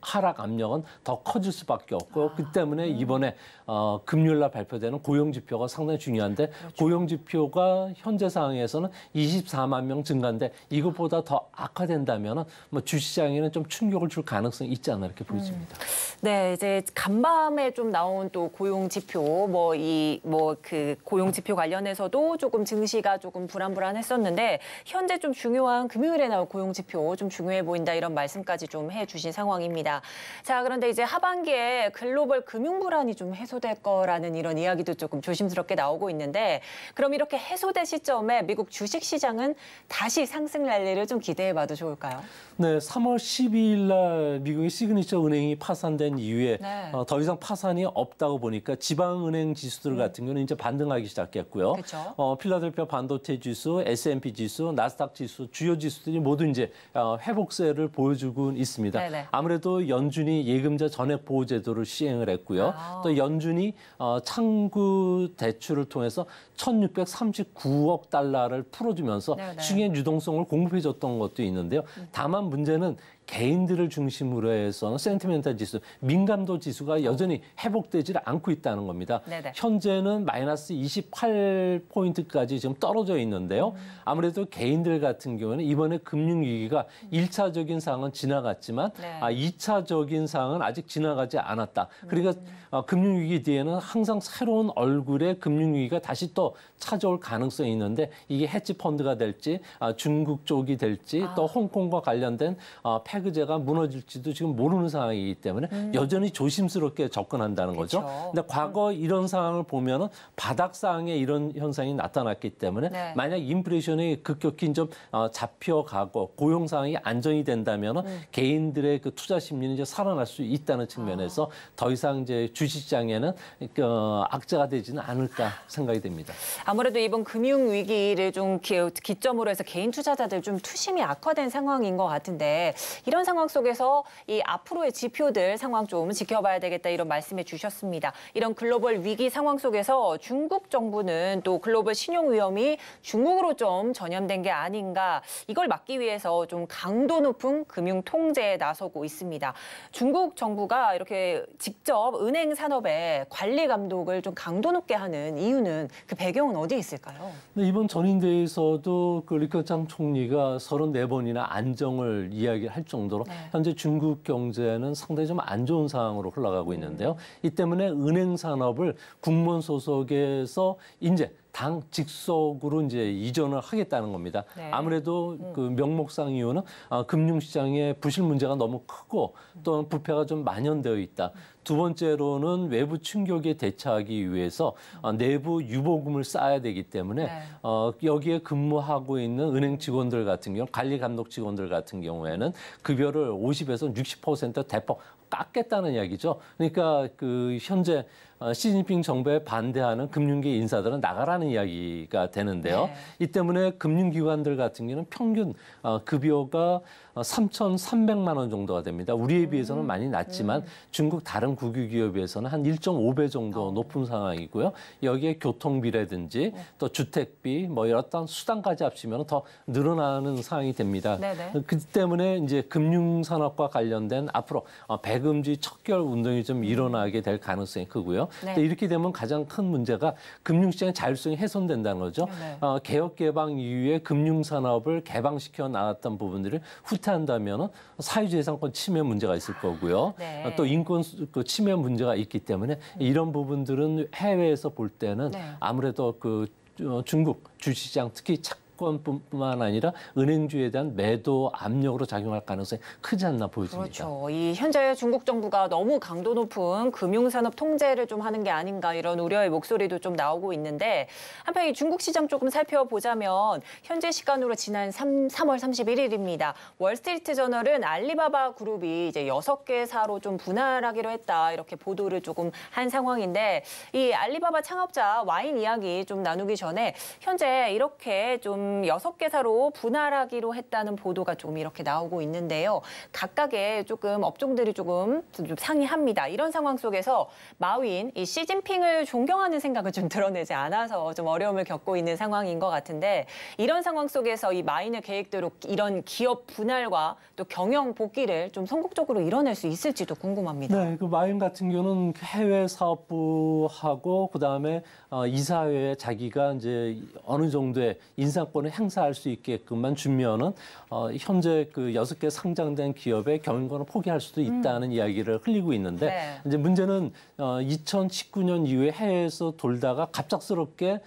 하락 압력은 더 커질 수밖에 없고 아, 그 때문에 음. 이번에 어, 금요일 날 발표되는 고용 지표가 상당히 중요한데 그렇죠. 고용 지표가 현재 상황에서는 24만 명 증가인데 이것보다 더 악화된다면 은뭐 주시장에는 좀 충격을 줄 가능성이 있지 않나 이렇게 보여집니다. 음. 네, 이제 간밤에 좀 나온 또 고용 지표 뭐 이 뭐 그 고용 지표 관련해서도 조금 증시가 조금 불안불안했었는데 현재 좀 중요한 금요일에 나올 고용 지표 좀 중요해 보인다 이런 말씀까지 좀 해주신 상황입니다. 있습니다. 자, 그런데 이제 하반기에 글로벌 금융 불안이 좀 해소될 거라는 이런 이야기도 조금 조심스럽게 나오고 있는데 그럼 이렇게 해소될 시점에 미국 주식 시장은 다시 상승 날리를 좀 기대해 봐도 좋을까요? 네, 3월 12일 날 미국의 시그니처 은행이 파산된 이후에 네. 어, 더 이상 파산이 없다고 보니까 지방 은행 지수들 음. 같은 경우는 이제 반등하기 시작했고요. 어, 필라델피아 반도체 지수, S&P 지수, 나스닥 지수, 주요 지수들이 모두 이제 어, 회복세를 보여주고 있습니다. 네네. 아무래도 또 연준이 예금자 전액 보호 제도를 시행을 했고요. 아. 또 연준이 어, 창구 대출을 통해서 1,639억 달러를 풀어주면서 네, 네. 시중에 유동성을 공급해줬던 것도 있는데요. 음. 다만 문제는 개인들을 중심으로 해서 센티멘탈 지수, 민감도 지수가 여전히 회복되지 않고 있다는 겁니다. 네네. 현재는 마이너스 28포인트까지 지금 떨어져 있는데요. 음. 아무래도 개인들 같은 경우는 이번에 금융위기가 음. 일차적인 상황은 지나갔지만 네. 아, 2차적인 상황은 아직 지나가지 않았다. 그러니까 음. 아, 금융위기 뒤에는 항상 새로운 얼굴의 금융위기가 다시 또 찾아올 가능성이 있는데 이게 해치펀드가 될지 아, 중국 쪽이 될지 아. 또 홍콩과 관련된 아, 태그제가 무너질지도 지금 모르는 상황이기 때문에 음. 여전히 조심스럽게 접근한다는 거죠. 그렇죠. 근데 과거 이런 상황을 보면은 바닥상에 이런 현상이 나타났기 때문에 네. 만약 인플레이션이 급격히 좀 어, 잡혀가고 고용 상황이 안정이 된다면은 음. 개인들의 그 투자 심리는 이제 살아날 수 있다는 측면에서 아. 더 이상 이제 주식장에는 그 어, 악재가 되지는 않을까 생각이 됩니다. 아무래도 이번 금융 위기를 좀 기점으로 해서 개인 투자자들 좀 투심이 악화된 상황인 것 같은데 이런 상황 속에서 이 앞으로의 지표들 상황 좀 지켜봐야 되겠다 이런 말씀해 주셨습니다. 이런 글로벌 위기 상황 속에서 중국 정부는 또 글로벌 신용 위험이 중국으로 좀 전염된 게 아닌가 이걸 막기 위해서 좀 강도 높은 금융 통제에 나서고 있습니다. 중국 정부가 이렇게 직접 은행 산업의 관리 감독을 좀 강도 높게 하는 이유는 그 배경은 어디에 있을까요? 네, 이번 전인대에서도 그 리커창 총리가 34번이나 안정을 이야기할 정도로 네. 현재 중국 경제는 상당히 좀 안 좋은 상황으로 흘러가고 있는데요. 음. 이 때문에 은행 산업을 국무원 소속에서 이제 당 직속으로 이제 이전을 하겠다는 겁니다. 네. 아무래도 음. 그 명목상 이유는 아, 금융시장의 부실 문제가 너무 크고 또는 부패가 좀 만연되어 있다. 두 번째로는 외부 충격에 대처하기 위해서 어, 내부 유보금을 쌓아야 되기 때문에 네. 어, 여기에 근무하고 있는 은행 직원들 같은 경우, 관리 감독 직원들 같은 경우에는 급여를 50에서 60% 대폭 깎겠다는 이야기죠. 그러니까 그 현재 어, 시진핑 정부에 반대하는 금융계 인사들은 나가라는 이야기가 되는데요. 네. 이 때문에 금융기관들 같은 경우는 평균 어, 급여가 3,300만 어, 원 정도가 됩니다. 우리에 비해서는 음, 많이 낮지만 네. 중국 다른 국유기업에 서는한 1.5배 정도 높은 상황이고요. 여기에 교통비라든지 네. 또 주택비 뭐이러 어떤 수당까지 합치면 더 늘어나는 상황이 됩니다. 네, 네. 그 때문에 이제 금융산업과 관련된 앞으로 배금지 척결 운동이 좀 일어나게 될 가능성이 크고요. 근데 네. 이렇게 되면 가장 큰 문제가 금융시장의 자율성이 훼손된다는 거죠. 네. 어, 개혁 개방 이후에 금융 산업을 개방시켜 나왔던 부분들을 후퇴한다면 사유재산권 침해 문제가 있을 거고요. 네. 어, 또 인권 그 침해 문제가 있기 때문에 음. 이런 부분들은 해외에서 볼 때는 네. 아무래도 그 어, 중국 주시장 특히 착 채권뿐만 아니라 은행주에 대한 매도 압력으로 작용할 가능성이 크지 않나 보여집니다. 그렇죠. 이 현재 중국 정부가 너무 강도 높은 금융산업 통제를 좀 하는 게 아닌가 이런 우려의 목소리도 좀 나오고 있는데 한편 이 중국 시장 조금 살펴보자면 현재 시간으로 지난 3, 3월 31일입니다. 월스트리트 저널은 알리바바 그룹이 이제 6개사로 좀 분할하기로 했다 이렇게 보도를 조금 한 상황인데 이 알리바바 창업자 와인 이야기 좀 나누기 전에 현재 이렇게 좀 여섯 개사로 분할하기로 했다는 보도가 좀 이렇게 나오고 있는데요. 각각의 조금 업종들이 조금 상이합니다. 이런 상황 속에서 마윈, 이 시진핑을 존경하는 생각을 좀 드러내지 않아서 좀 어려움을 겪고 있는 상황인 것 같은데 이런 상황 속에서 이 마윈의 계획대로 이런 기업 분할과 또 경영 복귀를 좀 성공적으로 이뤄낼 수 있을지도 궁금합니다. 네, 그 마윈 같은 경우는 해외 사업부하고 그다음에 어, 이사회에 자기가 이제 어느 정도의 인상권 경영권을 행사할 수 있게끔만 주면은 어, 현재 그 여섯 개 상장된 기업의 경영권을 포기할 수도 있다는 음. 이야기를 흘리고 있는데 네. 이제 문제는 어, 2019년 이후에 해외에서 돌다가 갑작스럽게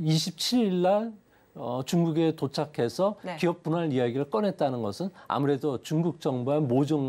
27일 어, 날 어, 중국에 도착해서 네. 기업 분할 이야기를 꺼냈다는 것은 아무래도 중국 정부와 모종 간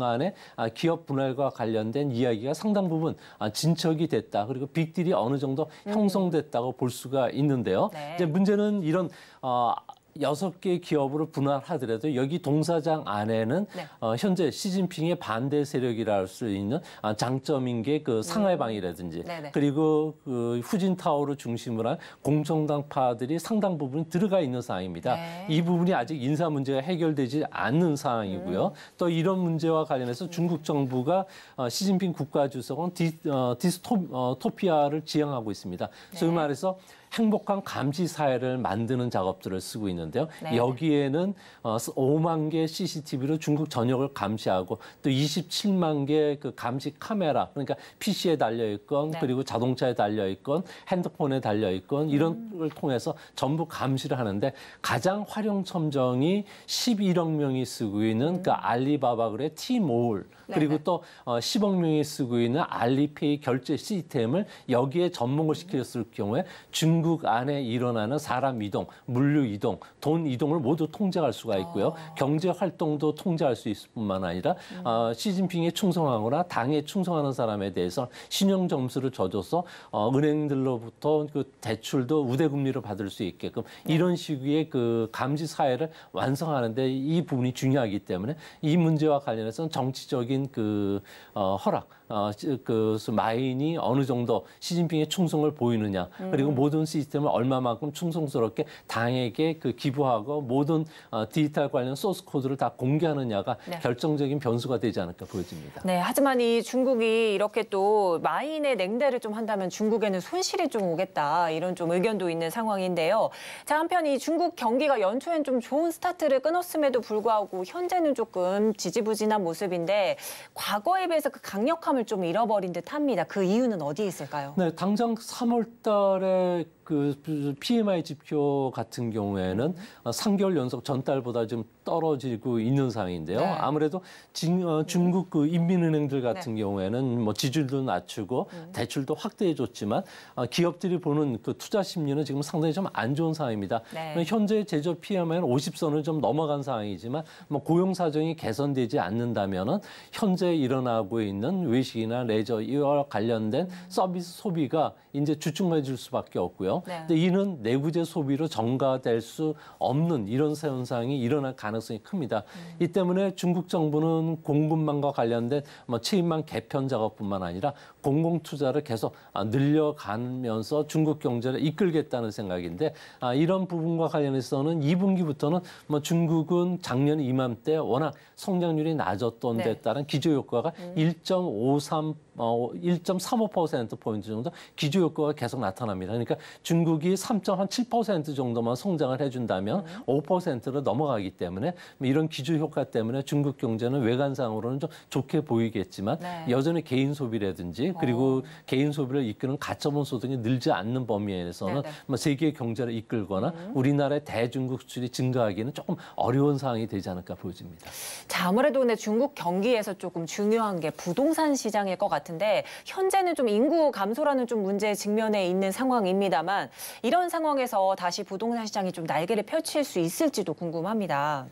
아, 기업 분할과 관련된 이야기가 상당 부분 아, 진척이 됐다. 그리고 빅딜이 어느 정도 음. 형성됐다고 음. 볼 수가 있는데요. 네. 이제 문제는 이런 어, 여섯 개 기업으로 분할하더라도 여기 동사장 안에는 네. 어, 현재 시진핑의 반대 세력이라 할 수 있는 아, 장점인 게 그 상하이방이라든지 음. 그리고 그 후진타오를 중심으로 한 공정당파들이 상당 부분 들어가 있는 상황입니다. 네. 이 부분이 아직 인사 문제가 해결되지 않는 상황이고요. 음. 또 이런 문제와 관련해서 음. 중국 정부가 어, 시진핑 국가주석은 디, 어, 디스토피아를 어, 지향하고 있습니다. 네. 소위 말해서 행복한 감시 사회를 만드는 작업들을 쓰고 있는데요. 네. 여기에는 5만 어, 개 CCTV로 중국 전역을 감시하고 또 27만 개 그 감시 카메라 그러니까 PC에 달려 있건 네. 그리고 자동차에 달려 있건 핸드폰에 달려 있건 이런 음. 걸 통해서 전부 감시를 하는데 가장 활용 첨정이 11억 명이 쓰고 있는 그 음. 알리바바 글의 티몰 네, 그리고 네. 또 어, 10억 명이 쓰고 있는 알리페이 결제 시스템을 여기에 접목을 시켰을 경우에 중국 안에 일어나는 사람 이동, 물류 이동, 돈 이동을 모두 통제할 수가 있고요. 아. 경제 활동도 통제할 수 있을 뿐만 아니라 음. 어, 시진핑에 충성하거나 당에 충성하는 사람에 대해서 신용 점수를 줘줘서 어, 은행들로부터 그 대출도 우대금리로 받을 수 있게끔 네. 이런 식의 그 감시 사회를 완성하는데 이 부분이 중요하기 때문에 이 문제와 관련해서는 정치적인 그 어, 허락 어, 그 마인이 어느 정도 시진핑의 충성을 보이느냐 그리고 음. 모든 시스템을 얼마만큼 충성스럽게 당에게 그 기부하고 모든 어, 디지털 관련 소스 코드를 다 공개하느냐가 네. 결정적인 변수가 되지 않을까 보여집니다. 네, 하지만 이 중국이 이렇게 또 마인의 냉대를 좀 한다면 중국에는 손실이 좀 오겠다 이런 좀 의견도 있는 상황인데요. 자 한편 이 중국 경기가 연초엔 좀 좋은 스타트를 끊었음에도 불구하고 현재는 조금 지지부진한 모습인데 과거에 비해서 그 강력함을 흐름을 좀 잃어버린 듯합니다. 그 이유는 어디에 있을까요? 네, 당장 3월달에 그 PMI 지표 같은 경우에는 3개월 음. 어, 연속 전달보다 좀 떨어지고 있는 상황인데요. 네. 아무래도 진, 어, 중국 그 인민은행들 같은 네. 경우에는 뭐 지출도 낮추고 음. 대출도 확대해줬지만 어, 기업들이 보는 그 투자 심리는 지금 상당히 좀 안 좋은 상황입니다. 네. 현재 제조업 PMI는 50선을 좀 넘어간 상황이지만 뭐 고용 사정이 개선되지 않는다면은 현재 일어나고 있는 외식 음식이나 레저 이와 관련된 서비스 소비가 이제 주춤해질 수밖에 없고요. 네. 근데 이는 내구재 소비로 전가될 수 없는 이런 현상이 일어날 가능성이 큽니다. 음. 이 때문에 중국 정부는 공급망과 관련된 뭐체인망 개편 작업뿐만 아니라 공공 투자를 계속 아, 늘려가면서 중국 경제를 이끌겠다는 생각인데 아, 이런 부분과 관련해서는 2분기부터는 뭐 중국은 작년 이맘때 워낙 성장률이 낮았던 네. 데 따른 기조 효과가 음. 1.53 어, 1.35%포인트 정도 기조 효과가 계속 나타납니다. 그러니까 중국이 3.7% 정도만 성장을 해준다면 음. 5%로 넘어가기 때문에 뭐 이런 기조 효과 때문에 중국 경제는 외관상으로는 좀 좋게 보이겠지만 네. 여전히 개인 소비라든지 어. 그리고 개인 소비를 이끄는 가처분 소득이 늘지 않는 범위에서는 네, 네. 뭐 세계 경제를 이끌거나 음. 우리나라의 대중국 수출이 증가하기는 조금 어려운 상황이 되지 않을까 보여집니다. 자, 아무래도 근데 중국 경기에서 조금 중요한 게 부동산 시장일 것 같은데 현재는 좀 인구 감소라는 좀문제 직면해 있는 상황입니다만 이런 상황에서 다시 부동산 시장이 좀 날개를 펼칠 수 있을지도 궁금합니다.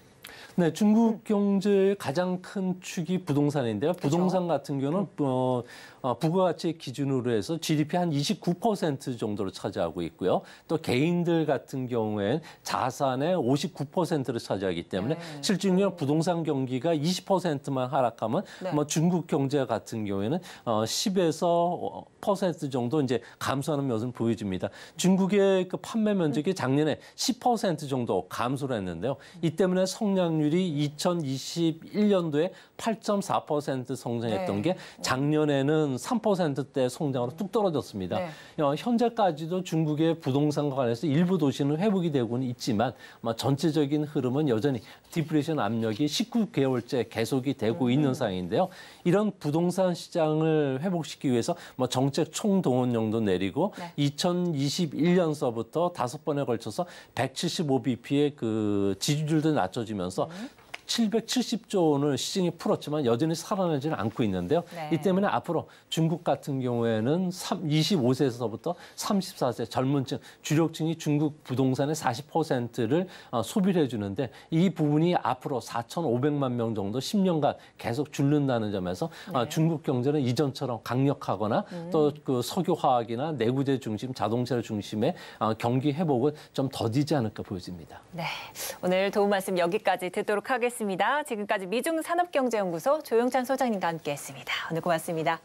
네, 중국 경제의 가장 큰 축이 부동산인데요. 그렇죠. 부동산 그렇죠. 같은 경우는 음. 어, 어, 부가가치 기준으로 해서 GDP 한 29% 정도를 차지하고 있고요. 또 개인들 같은 경우엔 자산의 59%를 차지하기 때문에 네. 실질적으로 부동산 경기가 20%만 하락하면 네. 뭐 중국 경제 같은 경우에는 어 10에서 어, 퍼센트 정도 이제 감소하는 면을 보여줍니다. 중국의 그 판매 면적이 작년에 10% 정도 감소를 했는데요. 이 때문에 성장률이 2021년도에 8.4% 성장했던 네. 게 작년에는 3%대 성장으로 뚝 떨어졌습니다. 네. 어, 현재까지도 중국의 부동산과 관련해서 일부 도시는 회복이 되고는 있지만 뭐 전체적인 흐름은 여전히 디프레션 압력이 19개월째 계속이 되고 음. 있는 상황인데요. 이런 부동산 시장을 회복시키기 위해서 뭐 정책 총동원령도 내리고 네. 2021년서부터 다섯 번에 걸쳐서 175bp의 그 지지율도 낮춰지면서 음. 770조 원을 시중에 풀었지만 여전히 살아나지는 않고 있는데요. 네. 이 때문에 앞으로 중국 같은 경우에는 3, 25세에서부터 34세 젊은층, 주력층이 중국 부동산의 40%를 어, 소비를 해주는데 이 부분이 앞으로 4,500만 명 정도 10년간 계속 줄는다는 점에서 어, 네. 어, 중국 경제는 이전처럼 강력하거나 음. 또그 석유화학이나 내구재 중심, 자동차를 중심의 어, 경기 회복은 좀 더디지 않을까 보여집니다. 네, 오늘 도움 말씀 여기까지 듣도록 하겠습니다. 알아습니다 지금까지 미중산업경제연구소 조영찬 소장님과 함께했습니다. 오늘 고맙습니다.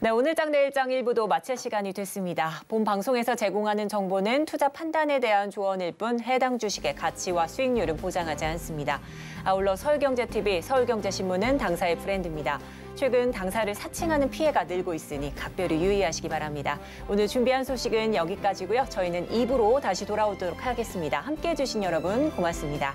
네, 오늘장 내일장 일부도 마칠 시간이 됐습니다. 본 방송에서 제공하는 정보는 투자 판단에 대한 조언일 뿐 해당 주식의 가치와 수익률은 보장하지 않습니다. 아울러 서울경제TV, 서울경제신문은 당사의 브랜드입니다. 최근 당사를 사칭하는 피해가 늘고 있으니 각별히 유의하시기 바랍니다. 오늘 준비한 소식은 여기까지고요. 저희는 입으로 다시 돌아오도록 하겠습니다. 함께해 주신 여러분 고맙습니다.